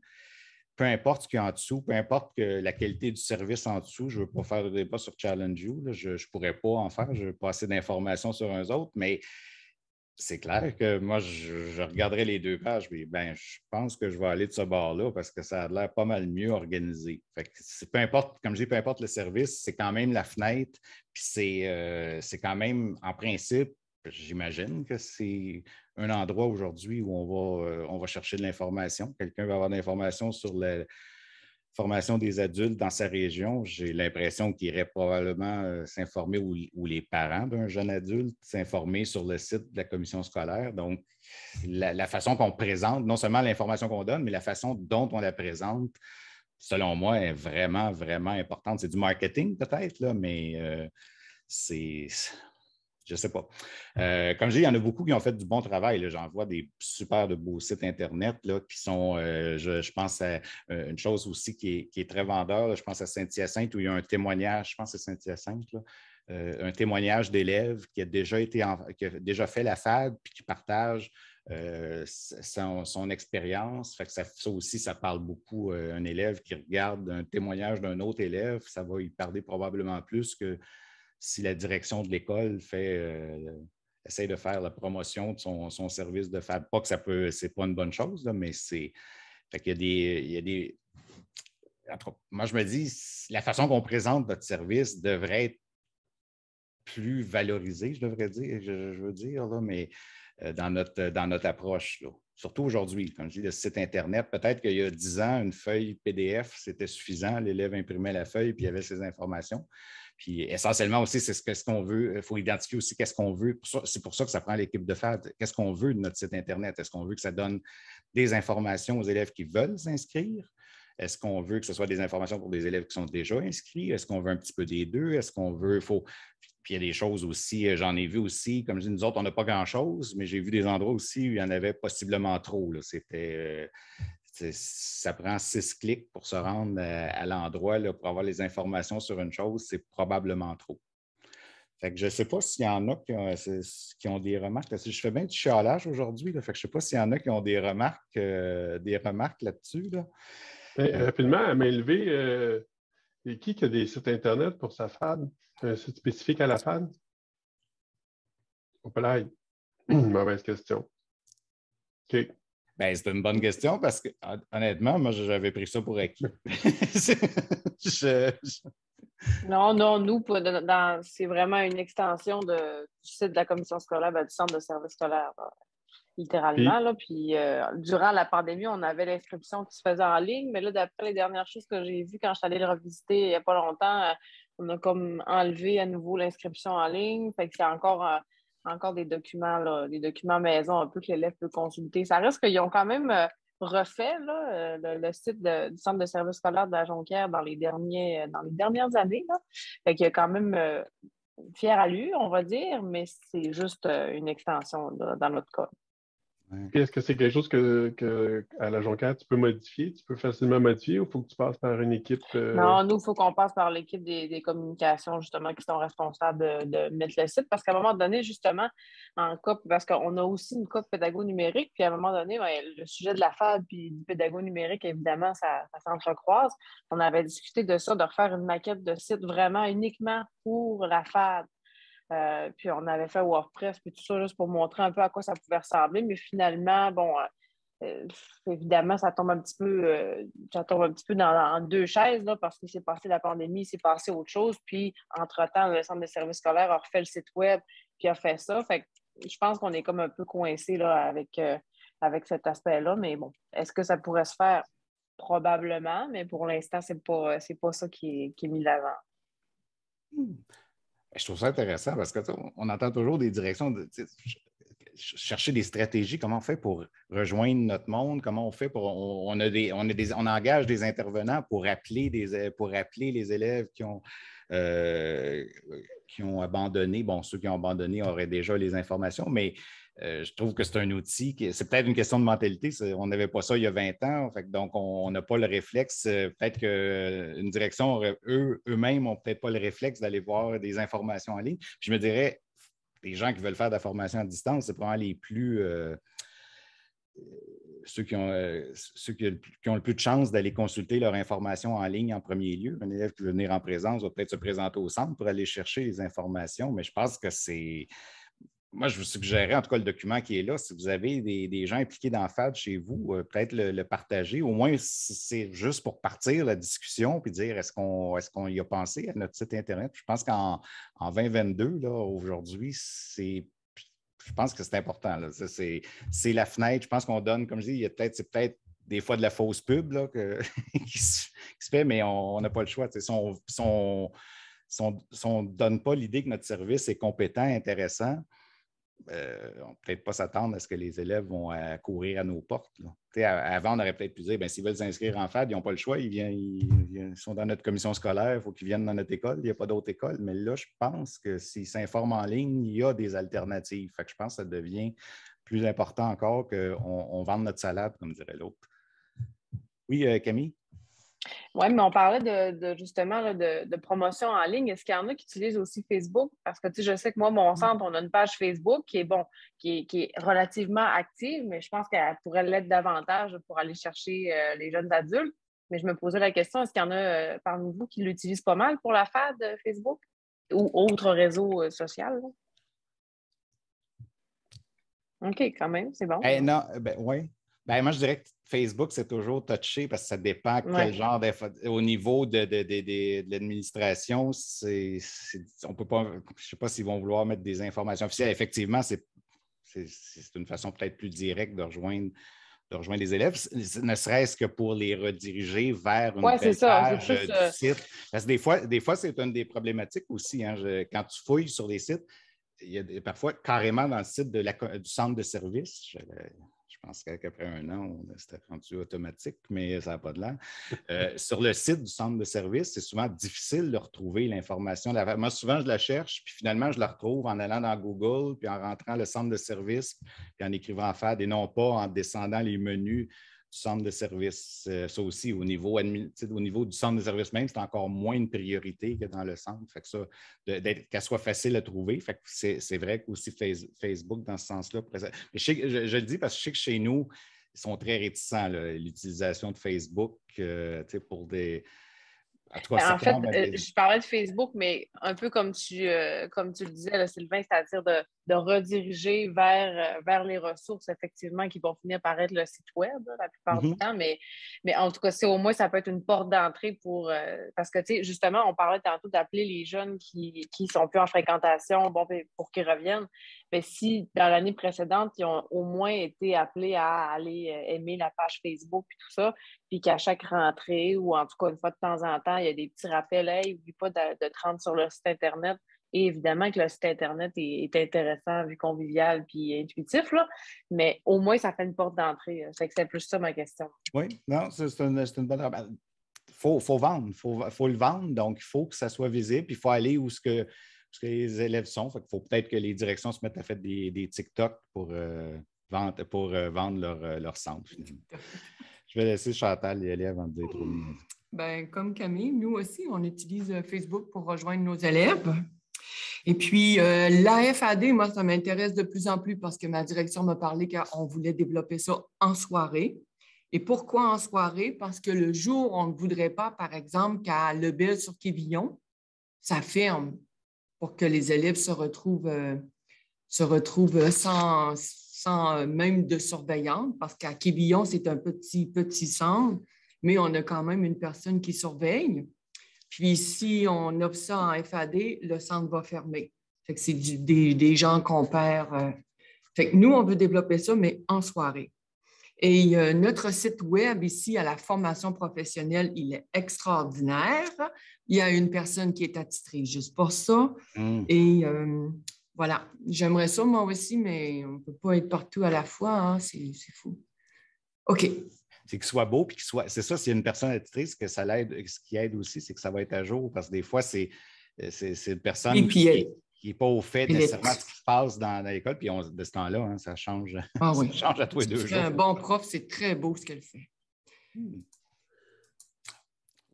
Peu importe ce qu'il y a en dessous, peu importe que la qualité du service en dessous, je ne veux pas faire de débat sur Challenge You, je ne pourrais pas en faire, je n'ai pas assez d'informations sur un autre, mais c'est clair que moi, je, regarderai les deux pages, mais ben, je pense que je vais aller de ce bord-là parce que ça a l'air pas mal mieux organisé. Fait que peu importe, comme je dis, peu importe le service, c'est quand même la fenêtre, puis c'est euh, quand même, en principe, j'imagine que c'est un endroit aujourd'hui où on va, euh, on va chercher de l'information. Quelqu'un va avoir de l'information sur le, formation des adultes dans sa région, j'ai l'impression qu'il irait probablement euh, s'informer ou, les parents d'un jeune adulte s'informer sur le site de la commission scolaire. Donc, la, façon qu'on présente, non seulement l'information qu'on donne, mais la façon dont on la présente, selon moi, est vraiment, vraiment importante. C'est du marketing peut-être, mais euh, c'est je ne sais pas. Euh, comme je dis, il y en a beaucoup qui ont fait du bon travail. J'en vois des super de beaux sites Internet là, qui sont, euh, je, pense à euh, une chose aussi qui est, très vendeur. je pense à Saint-Hyacinthe où il y a un témoignage, je pense à Saint-Hyacinthe, un témoignage d'élèves qui a déjà été déjà fait la FAD puis qui partage son, expérience. Fait ça, aussi, ça parle beaucoup. un élève qui regarde un témoignage d'un autre élève, ça va y parler probablement plus que si la direction de l'école fait euh, essaie de faire la promotion de son, service de Fab. Pas que ça peut, c'est pas une bonne chose, mais c'est. Il y a des moi, je me dis, la façon qu'on présente notre service devrait être plus valorisée, je devrais dire, je, veux dire, mais euh, dans notre, approche. Surtout aujourd'hui, comme je dis, le site Internet, peut-être qu'il y a 10 ans, une feuille PDF, c'était suffisant. L'élève imprimait la feuille puis il y avait ses informations. Puis essentiellement aussi, c'est ce qu'on veut. Il faut identifier aussi qu'est-ce qu'on veut. C'est pour ça que ça prend l'équipe de FAD. Qu'est-ce qu'on veut de notre site Internet? Est-ce qu'on veut que ça donne des informations aux élèves qui veulent s'inscrire? Est-ce qu'on veut que ce soit des informations pour des élèves qui sont déjà inscrits? Est-ce qu'on veut un petit peu des deux? Est-ce qu'on veut. Faut... Puis il y a des choses aussi, euh, j'en ai vu aussi, comme je dis, nous autres, on n'a pas grand-chose, mais j'ai vu des endroits aussi où il y en avait possiblement trop. C'était. Euh, ça prend six clics pour se rendre euh, à l'endroit pour avoir les informations sur une chose, c'est probablement trop. je ne sais pas s'il y en a qui ont, des remarques. Je fais bien du chialage aujourd'hui. je ne sais pas s'il y en a qui ont des remarques, remarques là-dessus. Ben, euh, rapidement, à m'élever, euh, qui a des sites Internet pour sa femme? Un site spécifique à la femme? Au Mauvaise question. OK. Ben, c'est une bonne question parce que honnêtement, moi, j'avais pris ça pour acquis. Non, non, nous, c'est vraiment une extension de, du site de la commission scolaire, ben, du centre de service scolaire, euh, littéralement. Puis, euh, durant la pandémie, on avait l'inscription qui se faisait en ligne, mais là, d'après les dernières choses que j'ai vues quand je suis allée le revisiter il n'y a pas longtemps, euh, on a comme enlevé à nouveau l'inscription en ligne. Fait que c'est encore encore des documents, des documents maison un peu que l'élève peut consulter. Ça reste qu'ils ont quand même euh, refait euh, le, site du centre de services scolaire de la Jonquière dans les, derniers, euh, dans les dernières années. Là. qu'il y a quand même fier à lui, on va dire, mais c'est juste une extension dans notre cas est-ce que c'est quelque chose que, à la Jonquière, tu peux modifier, tu peux facilement modifier ou faut que tu passes par une équipe? Euh? Non, nous, il faut qu'on passe par l'équipe des, communications, justement, qui sont responsables de, mettre le site. Parce qu'à un moment donné, justement, en COP, parce qu'on a aussi une COP pédago numérique, puis à un moment donné, ben, le sujet de la FAB puis du pédago numérique, évidemment, ça, ça s'entrecroise. On avait discuté de ça, de refaire une maquette de site vraiment uniquement pour la FAD. Euh, puis on avait fait WordPress, puis tout ça, juste pour montrer un peu à quoi ça pouvait ressembler. Mais finalement, bon, euh, euh, évidemment, ça tombe un petit peu, un petit peu dans, deux chaises, là, parce qu'il s'est passé la pandémie, c'est passé autre chose. Puis, entre-temps, le centre de services scolaires a refait le site web, puis a fait ça. Fait que je pense qu'on est comme un peu coincé avec, avec cet aspect-là. Mais bon, est-ce que ça pourrait se faire? Probablement, mais pour l'instant, c'est pas, pas ça qui est, mis de l'avant. Hmm. Je trouve ça intéressant parce que on entend toujours des directions. De, chercher des stratégies, comment on fait pour rejoindre notre monde, comment on fait pour. On, a des, on, a on engage des intervenants pour appeler, des, pour appeler les élèves qui ont, euh, qui ont abandonné. Bon, ceux qui ont abandonné auraient déjà les informations, mais euh, je trouve que c'est un outil, c'est peut-être une question de mentalité. On n'avait pas ça il y a 20 ans, donc on n'a pas le réflexe. Euh, peut-être qu'une euh, direction, eux, eux-mêmes n'ont peut-être pas le réflexe d'aller voir des informations en ligne. je me dirais, les gens qui veulent faire de la formation à distance, c'est probablement les plus. ceux, qui ont, ceux qui, ont, le plus de chance d'aller consulter leurs informations en ligne en premier lieu. Un élève qui veut venir en présence va peut-être se présenter au centre pour aller chercher les informations, mais je pense que c'est moi, je vous suggérerais, en tout cas, le document qui est là, si vous avez des, gens impliqués dans FAD chez vous, euh, peut-être le, partager, au moins c'est juste pour partir la discussion puis dire est-ce qu'on est qu'on y a pensé à notre site Internet. Je pense qu'en 2022, aujourd'hui, je pense que c'est important. C'est la fenêtre. Je pense qu'on donne, comme je dis, il y a peut-être, c'est peut-être des fois de la fausse pub qui, se, fait, mais on n'a pas le choix. Si on ne donne pas l'idée que notre service est compétent, intéressant, euh, on ne peut peut-être pas s'attendre à ce que les élèves vont euh, courir à nos portes. Avant, on aurait peut-être pu dire, ben, s'ils veulent s'inscrire en FAD, ils n'ont pas le choix, ils, viennent, ils, sont dans notre commission scolaire, il faut qu'ils viennent dans notre école, il n'y a pas d'autre école. Mais là, je pense que s'ils s'informent en ligne, il y a des alternatives. je pense que ça devient plus important encore qu'on on vende notre salade, comme dirait l'autre. Oui, euh, Camille? Oui, mais on parlait de, justement de, promotion en ligne. Est-ce qu'il y en a qui utilisent aussi Facebook? Parce que tu sais, je sais que moi, mon mm. centre, on a une page Facebook qui est bon, qui relativement active, mais je pense qu'elle pourrait l'être davantage pour aller chercher euh, les jeunes adultes. Mais je me posais la question, est-ce qu'il y en a euh, parmi vous qui l'utilisent pas mal pour la de Facebook ou autre réseau euh, social? OK, quand même, c'est bon. non, ben oui. Ben, moi, je dirais que Facebook, c'est toujours touché parce que ça dépend quel genre Au niveau de, de, l'administration, c'est, on peut pas. Je ne sais pas s'ils vont vouloir mettre des informations officielles. Effectivement, c'est, une façon peut-être plus directe de rejoindre, de rejoindre les élèves, ne serait-ce que pour les rediriger vers une ouais, euh, site. Parce que des fois, des fois c'est une des problématiques aussi. Hein, quand tu fouilles sur les sites, il y a parfois carrément dans le site de la, du centre de service je pense qu'après un an, c'était rendu automatique, mais ça n'a pas de l'air. Euh, sur le site du centre de service, c'est souvent difficile de retrouver l'information. Moi, souvent, je la cherche, puis finalement, je la retrouve en allant dans Google, puis en rentrant le centre de service, puis en écrivant FAD, et non pas en descendant les menus du centre de services, euh, ça aussi, au niveau, au niveau du centre de services même, c'est encore moins une priorité que dans le centre. Fait que ça, qu'elle soit facile à trouver. Fait que c'est, vrai qu'aussi Facebook, dans ce sens-là, je, le dis parce que je sais que chez nous, ils sont très réticents, l'utilisation de Facebook euh, pour des. en ben, fait, euh, je parlais de Facebook, mais un peu comme tu, comme tu le disais, Sylvain, c'est-à-dire de de rediriger vers, euh, vers les ressources, effectivement, qui vont finir par être le site web la plupart du mm-hmm. temps. Mais, mais en tout cas, c'est au moins, ça peut être une porte d'entrée pour. Euh, parce que, tu sais, justement, on parlait tantôt d'appeler les jeunes qui ne sont plus en fréquentation bon, ben, pour qu'ils reviennent. Mais si dans l'année précédente, ils ont au moins été appelés à aller euh, aimer la page Facebook et tout ça, puis qu'à chaque rentrée ou en tout cas une fois de temps en temps, il y a des petits rappels, hey, n'oublie pas de, de te rendre sur leur site Internet et évidemment que le site Internet est, intéressant, vu convivial puis intuitif, mais au moins, ça fait une porte d'entrée. C'est euh, que c'est plus ça ma question. Oui, non, c'est une, bonne. Il ben, faut, vendre, il faut, le vendre, donc il faut que ça soit visible, il faut aller où ce que, les élèves sont. il faut peut-être que les directions se mettent à faire des, des TikTok pour, euh, vendre, pour euh, vendre leur, centre, Je vais laisser Chantal y aller en dire trop oh. ben, comme Camille, nous aussi, on utilise Facebook pour rejoindre nos élèves. Et puis, euh, la l'AFAD, moi, ça m'intéresse de plus en plus parce que ma direction m'a parlé qu'on voulait développer ça en soirée. Et pourquoi en soirée? Parce que le jour, on ne voudrait pas, par exemple, qu'à Lebel sur Quévillon, ça ferme pour que les élèves se retrouvent, euh, se retrouvent sans, euh, même de surveillante, parce qu'à Quévillon, c'est un petit, petit centre, mais on a quand même une personne qui surveille. Puis si on offre ça en FAD, le centre va fermer. Fait c'est des, gens qu'on perd. Euh. Fait que nous, on veut développer ça, mais en soirée. Et notre site web ici à la formation professionnelle, il est extraordinaire. Il y a une personne qui est attitrée juste pour ça. Mmh. Et euh, voilà, j'aimerais ça moi aussi, mais on ne peut pas être partout à la fois. Hein. C'est fou. OK c'est qu'il soit beau, puis qu'il soit. C'est ça, s'il y a une personne attitrée, que ça l'aide, ce qui aide aussi, c'est que ça va être à jour, parce que des fois, c'est, c'est, une personne. qui n'est euh, pas au fait nécessairement de ce qui se passe dans, l'école. Puis de ce temps-là, hein, ça, change, ah change à tous les deux Un bon prof, c'est très beau ce qu'elle fait. Hmm.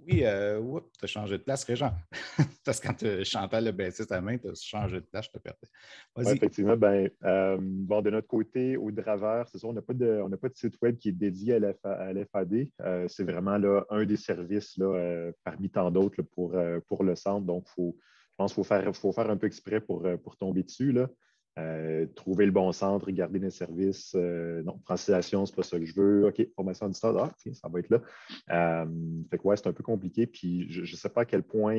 Oui, euh, tu as changé de place, Réjean. Parce que quand euh, Chantal a baissé à main, tu as changé de place, je te perdais. Ouais, effectivement, ben, euh, bon, de notre côté, au Draver, c'est on n'a pas, de, pas de site web qui est dédié à l'FAD. Euh, c'est vraiment là, un des services là, parmi tant d'autres pour, pour le centre. Donc, faut, je pense qu'il faut faire, faut faire un peu exprès pour, pour tomber dessus. Là. Euh, trouver le bon centre, garder les services. Euh, non, francisation, c'est pas ça que je veux. OK, formation à distance, ah, ça va être là. Euh, fait que ouais, c'est un peu compliqué. Puis je ne sais pas à quel point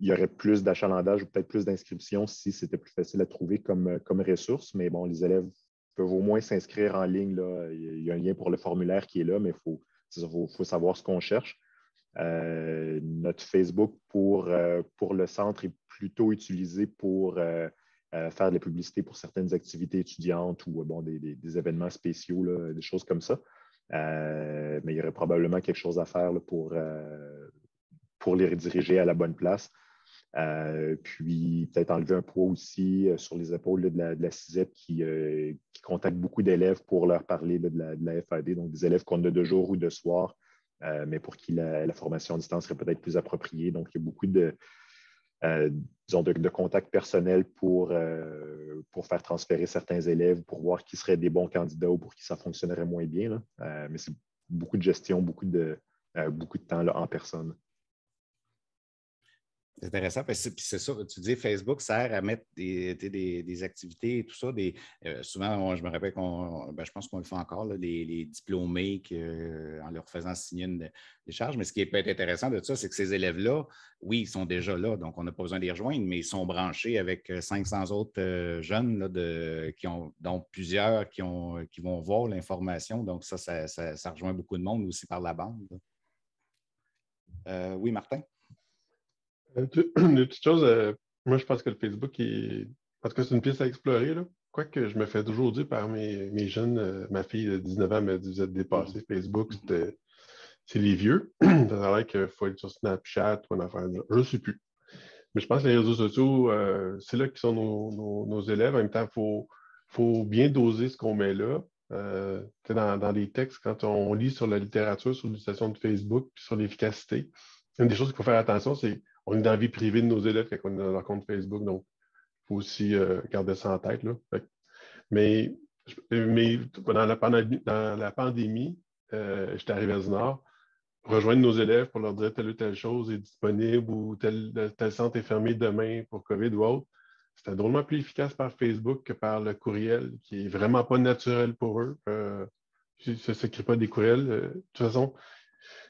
il y aurait plus d'achalandage ou peut-être plus d'inscriptions si c'était plus facile à trouver comme, comme ressource. Mais bon, les élèves peuvent au moins s'inscrire en ligne. Là. Il y a un lien pour le formulaire qui est là, mais il faut, faut, savoir ce qu'on cherche. notre Facebook pour, pour le centre est plutôt utilisé pour faire de la publicité pour certaines activités étudiantes ou euh, bon, des, événements spéciaux, là, des choses comme ça. Euh, mais il y aurait probablement quelque chose à faire pour, euh, pour les rediriger à la bonne place. puis peut-être enlever un poids aussi sur les épaules de, la, de la CISEP qui, contacte beaucoup d'élèves pour leur parler de, la, FAD, donc des élèves qu'on a de jour ou de soir, mais pour qui la, la formation à distance serait peut-être plus appropriée. Donc, il y a beaucoup de, euh, disons, de, de, contact personnel pour, euh, faire transférer certains élèves, pour voir qui seraient des bons candidats ou pour qui ça fonctionnerait moins bien. Euh, mais c'est beaucoup de gestion, beaucoup de, beaucoup de temps là, en personne. C'est intéressant parce que c'est ça, tu dis Facebook sert à mettre des, activités et tout ça. Euh, souvent, je me rappelle qu'on, ben, je pense qu'on le fait encore, les, diplômés euh, en leur faisant signer une charges. Mais ce qui peut être intéressant de ça, c'est que ces élèves-là, oui, ils sont déjà là, donc on n'a pas besoin de les rejoindre, mais ils sont branchés avec 500 euh, autres jeunes, qui ont, dont plusieurs qui, ont, qui vont voir l'information. Donc ça ça, rejoint beaucoup de monde aussi par la bande. oui, Martin? Euh, une petite chose, euh, moi, je pense que le Facebook est. Parce que c'est une pièce à explorer. Là. Quoique je me fais toujours dire par mes, jeunes, euh, ma fille de 19 ans m'a dit Vous êtes dépassé, Facebook, mm-hmm. c'est les vieux. ça a qu'il faut être sur Snapchat ou en Je ne sais plus. Mais je pense que les réseaux sociaux, c'est là qu'ils sont nos, élèves. En même temps, il faut, faut bien doser ce qu'on met là. dans, dans les textes, quand on lit sur la littérature, sur l'utilisation de Facebook, puis sur l'efficacité, une des choses qu'il faut faire attention, c'est on est dans la vie privée de nos élèves quand on est dans leur compte Facebook, donc il faut aussi euh, garder ça en tête. mais, mais pendant, la, pandémie, dans la pandémie euh, j'étais arrivé à Nord, rejoindre nos élèves pour leur dire telle ou telle chose est disponible ou tel, tel centre est fermé demain pour COVID ou autre, c'était drôlement plus efficace par Facebook que par le courriel, qui n'est vraiment pas naturel pour eux. ça euh, ne s'écrit pas des courriels. de toute façon,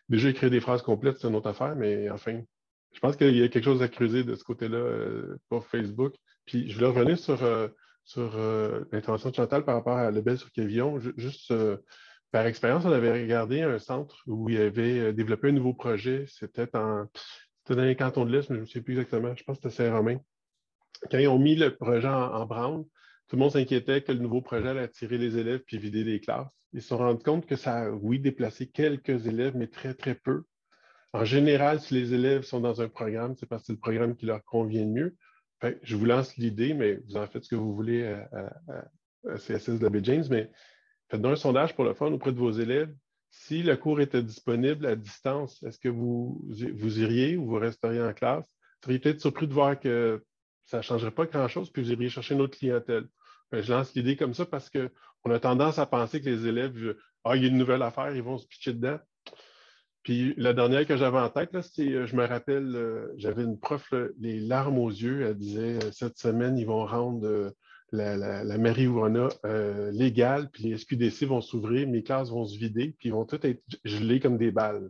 déjà écrire des phrases complètes, c'est une autre affaire, mais enfin, je pense qu'il y a quelque chose à creuser de ce côté-là euh, pour Facebook. Puis je voulais revenir sur, euh, euh, de Chantal par rapport à Lebel sur Kevion juste par expérience, on avait regardé un centre où il avait développé un nouveau projet. C'était dans les cantons de l'Est, mais je ne sais plus exactement. Je pense que c'était Saint-Romain. Quand ils ont mis le projet en, en branle, tout le monde s'inquiétait que le nouveau projet allait attirer les élèves puis vider les classes. Ils se sont rendus compte que ça a, oui, déplacé quelques élèves, mais très, très peu. En général, si les élèves sont dans un programme, c'est parce que c'est le programme qui leur convient le mieux. je vous lance l'idée, mais vous en faites ce que vous voulez à, de CSS de James, mais faites nous un sondage pour le fun auprès de vos élèves. Si le cours était disponible à distance, est-ce que vous, iriez ou vous resteriez en classe? Vous seriez peut-être surpris de voir que ça ne changerait pas grand-chose, puis vous iriez chercher une autre clientèle. Ben, je lance l'idée comme ça parce qu'on a tendance à penser que les élèves, ah, il y a une nouvelle affaire, ils vont se pitcher dedans. Puis la dernière que j'avais en tête, c'est, euh, je me rappelle, euh, j'avais une prof, les larmes aux yeux, elle disait, euh, cette semaine, ils vont rendre la, la, marijuana légale, puis les SQDC vont s'ouvrir, mes classes vont se vider, puis ils vont toutes être gelées comme des balles.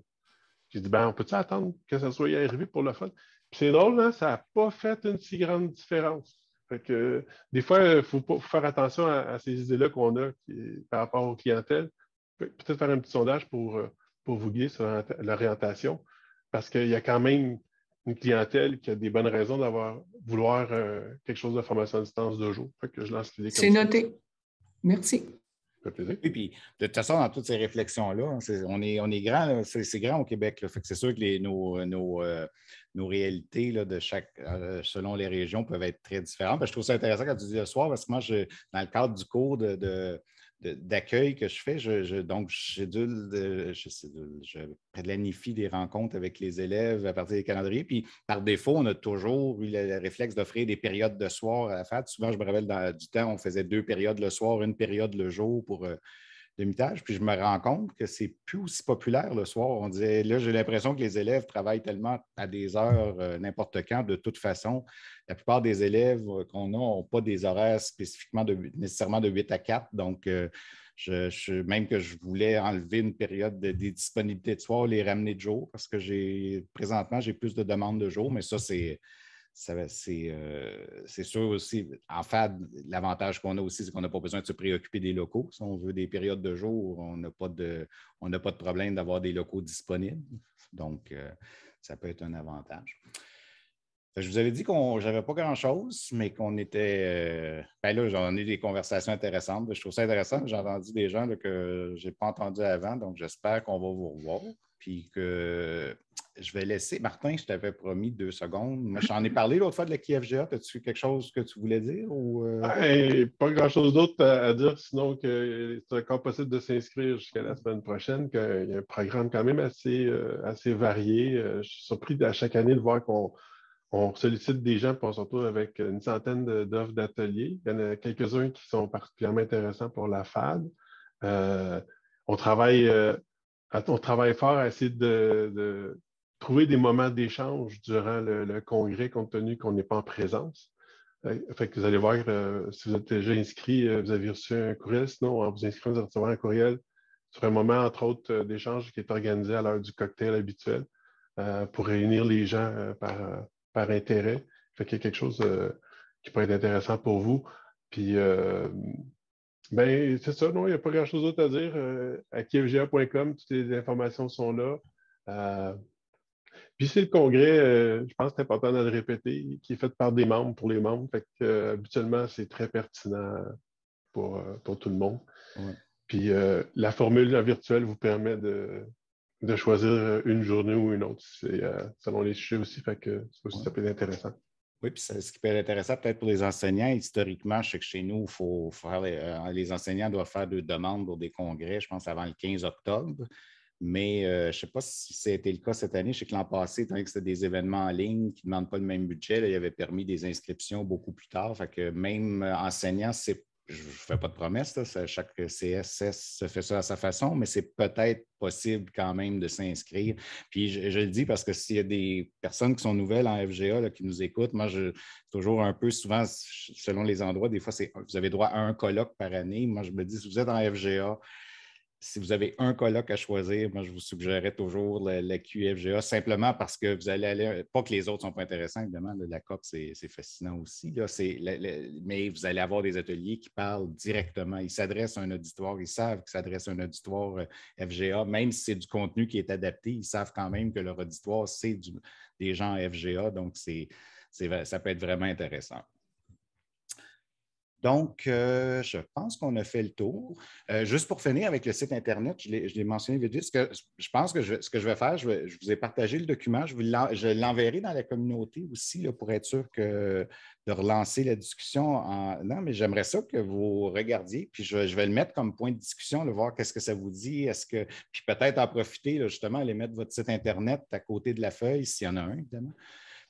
J'ai dit, ben, on peut-tu attendre que ça soit arrivé pour le fun? Puis c'est drôle, hein, ça n'a pas fait une si grande différence. Fait que, des fois, il faut, faire attention à, ces idées-là qu'on a par rapport aux clientèles. Peut-être faire un petit sondage pour pour vous guider sur l'orientation parce qu'il y a quand même une clientèle qui a des bonnes raisons d'avoir vouloir euh, quelque chose de formation à distance de jour. que je C'est noté. Merci. Et puis, de toute façon, dans toutes ces réflexions-là, hein, on, est, on est grand, c'est grand au Québec. c'est sûr que les, nos, euh, réalités de chaque, euh, selon les régions peuvent être très différentes. je trouve ça intéressant quand tu dis le soir, parce que moi, je, dans le cadre du cours de d'accueil que je fais, je, donc je, euh, je, planifie des rencontres avec les élèves à partir des calendriers. Puis par défaut, on a toujours eu le, réflexe d'offrir des périodes de soir à la FAD. Souvent, je me rappelle dans, du temps, on faisait deux périodes le soir, une période le jour pour euh, puis je me rends compte que c'est plus aussi populaire le soir. On disait, là, j'ai l'impression que les élèves travaillent tellement à des heures euh, n'importe quand, de toute façon. La plupart des élèves euh, qu'on a n'ont pas des horaires spécifiquement de, nécessairement de 8 à 4. Donc, euh, je, même que je voulais enlever une période des disponibilités de soir, les ramener de jour, parce que j'ai présentement, j'ai plus de demandes de jour, mais ça, c'est euh, c'est sûr aussi, en fait, l'avantage qu'on a aussi, c'est qu'on n'a pas besoin de se préoccuper des locaux. Si on veut des périodes de jour, on n'a pas, de, problème d'avoir des locaux disponibles. Donc, euh, ça peut être un avantage. Je vous avais dit qu'on n'avais pas grand-chose, mais qu'on était. Euh, ben là, j'en ai eu des conversations intéressantes. Je trouve ça intéressant. J'ai entendu des gens que je n'ai pas entendu avant, donc j'espère qu'on va vous revoir puis que je vais laisser. Martin, je t'avais promis deux secondes. Mais j'en ai parlé l'autre fois de la KFGA. As-tu quelque chose que tu voulais dire? Ou euh? pas grand-chose d'autre à, dire, sinon que c'est encore possible de s'inscrire jusqu'à la semaine prochaine, qu'il y a un programme quand même assez, euh, assez varié. Euh, je suis surpris à chaque année de voir qu'on sollicite des gens, pour avec une centaine d'offres d'ateliers. Il y en a quelques-uns qui sont particulièrement intéressants pour la FAD. on travaille on travaille fort à essayer de, trouver des moments d'échange durant le, congrès, compte tenu qu'on n'est pas en présence. Euh, fait vous allez voir, euh, si vous êtes déjà inscrit, euh, vous avez reçu un courriel. Sinon, en vous inscrivant, vous allez recevoir un courriel sur un moment, entre autres, d'échange qui est organisé à l'heure du cocktail habituel pour réunir les gens par, par intérêt. Fait y a quelque chose qui pourrait être intéressant pour vous. Puis, Bien, c'est ça, non, il n'y a pas grand-chose d'autre à dire. Euh, à kfga.com, toutes les informations sont là. Euh, puis c'est le congrès, euh, je pense que c'est important de le répéter, qui est fait par des membres pour les membres. Fait que, habituellement, c'est très pertinent pour, tout le monde. Puis la formule virtuelle vous permet de, choisir une journée ou une autre, c'est, selon les sujets aussi. Fait que c'est aussi, ça peut être intéressant. Oui, puis ce qui peut être intéressant peut-être pour les enseignants, historiquement, je sais que chez nous, faut euh, les, enseignants doivent faire des demandes pour des congrès, je pense, avant le 15 octobre. Mais euh, je ne sais pas si c'était le cas cette année. Je sais que l'an passé, étant donné que c'était des événements en ligne qui ne demandent pas le même budget, il y avait permis des inscriptions beaucoup plus tard. Fait que même euh, enseignant, c'est je ne fais pas de promesse, chaque CSS se fait ça à sa façon, mais c'est peut-être possible quand même de s'inscrire. Puis je, le dis parce que s'il y a des personnes qui sont nouvelles en FGA qui nous écoutent, moi, je toujours un peu, souvent, selon les endroits, des fois, c'est vous avez droit à un colloque par année. Moi, je me dis, si vous êtes en FGA, si vous avez un colloque à choisir, moi, je vous suggérerais toujours la, QFGA, simplement parce que vous allez aller, euh, pas que les autres ne sont pas intéressants, évidemment, la COP, c'est fascinant aussi, mais vous allez avoir des ateliers qui parlent directement, ils s'adressent à un auditoire, ils savent qu'ils s'adressent à un auditoire euh, FGA, même si c'est du contenu qui est adapté, ils savent quand même que leur auditoire, c'est des gens FGA, donc ça peut être vraiment intéressant. Donc, euh, je pense qu'on a fait le tour. Euh, juste pour finir avec le site Internet, je l'ai mentionné je pense que ce que je vais faire, je, vous ai partagé le document, je, l'enverrai dans la communauté aussi pour être sûr de relancer la discussion. En, non, mais j'aimerais ça que vous regardiez, puis je, vais le mettre comme point de discussion, le voir qu'est-ce que ça vous dit, puis peut-être en profiter justement, aller mettre votre site Internet à côté de la feuille, s'il y en a un, évidemment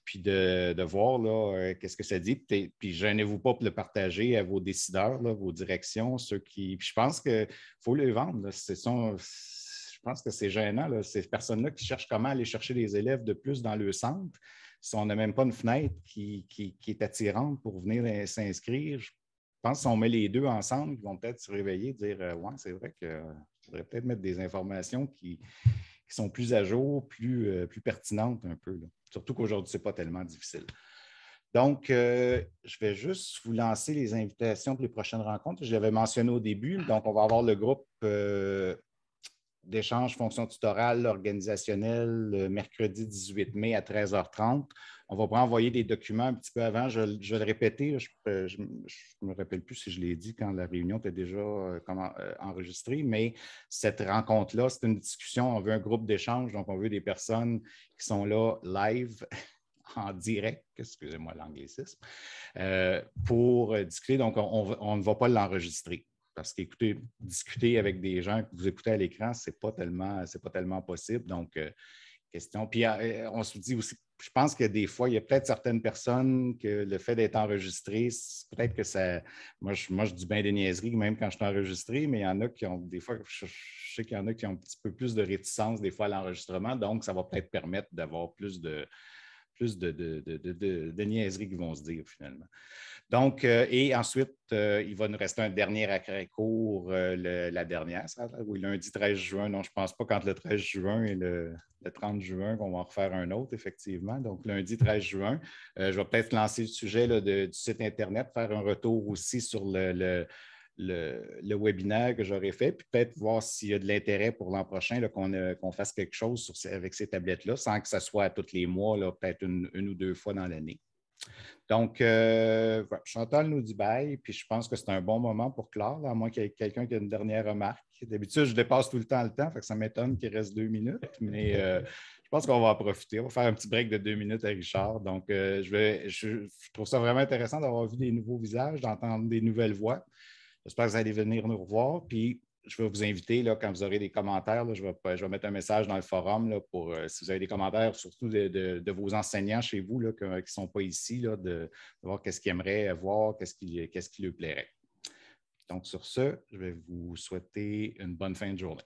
puis de, voir là, euh, qu'est-ce que ça dit. Puis, gênez-vous pas pour le partager à vos décideurs, vos directions, ceux qui. je pense qu'il faut le vendre. je pense que c'est gênant, ces personnes-là qui cherchent comment aller chercher des élèves de plus dans le centre. Si on n'a même pas une fenêtre qui, qui, est attirante pour venir s'inscrire, je pense qu'on met les deux ensemble, ils vont peut-être se réveiller et dire euh, Ouais, c'est vrai que euh, je peut-être mettre des informations qui, qui sont plus à jour, plus, euh, pertinentes un peu. Surtout qu'aujourd'hui, ce n'est pas tellement difficile. Donc, euh, je vais juste vous lancer les invitations pour les prochaines rencontres. Je l'avais mentionné au début. Donc, on va avoir le groupe euh, d'échange fonction tutorale organisationnelle mercredi 18 mai à 13h30 on va pas envoyer des documents un petit peu avant. Je, vais le répéter, je ne euh, me rappelle plus si je l'ai dit quand la réunion était déjà euh, euh, enregistrée, mais cette rencontre-là, c'est une discussion, on veut un groupe d'échange, donc on veut des personnes qui sont là live. en direct, excusez-moi l'anglicisme, pour discuter. Donc, on, ne va pas l'enregistrer. Parce qu'écouter, discuter avec des gens que vous écoutez à l'écran, ce n'est pas, tellement, pas tellement possible. Donc, question. Puis euh, euh, on se dit aussi, je pense que des fois, il y a peut-être certaines personnes que le fait d'être enregistré, peut-être que ça. Moi je, moi, du dis bien des niaiseries même quand je suis enregistré, mais il y en a qui ont des fois, je sais qu'il y en a qui ont un petit peu plus de réticence des fois à l'enregistrement, donc ça va peut-être permettre d'avoir plus de, plus de, de, de, niaiseries qui vont se dire finalement. Donc, euh, et ensuite, euh, il va nous rester un dernier après court euh, la dernière, ça, oui, lundi 13 juin. Non, je ne pense pas qu'entre le 13 juin et le, 30 juin qu'on va en refaire un autre, effectivement. Donc, lundi 13 juin, je vais peut-être lancer le sujet du site Internet, faire un retour aussi sur le le, webinaire que j'aurais fait, puis peut-être voir s'il y a de l'intérêt pour l'an prochain euh, qu'on fasse quelque chose sur, avec ces tablettes-là, sans que ça soit à tous les mois, peut-être une, ou deux fois dans l'année. Donc, euh, Chantal nous dit bye, puis je pense que c'est un bon moment pour Claire, à moins qu'il y ait quelqu'un qui a une dernière remarque. D'habitude, je dépasse tout le temps le temps, ça m'étonne qu'il reste deux minutes, mais euh, je pense qu'on va en profiter. On va faire un petit break de deux minutes à Richard. Donc, euh, je, vais, je trouve ça vraiment intéressant d'avoir vu des nouveaux visages, d'entendre des nouvelles voix. J'espère que vous allez venir nous revoir. Puis je vais vous inviter, là, quand vous aurez des commentaires, je, vais, je, mettre un message dans le forum là, pour euh, si vous avez des commentaires, surtout de, vos enseignants chez vous qui ne sont pas ici, de, de, voir qu'est-ce qu'ils aimeraient euh, voir, qu'est-ce qui, qu'est-ce qui leur plairait. Donc, sur ce, je vais vous souhaiter une bonne fin de journée.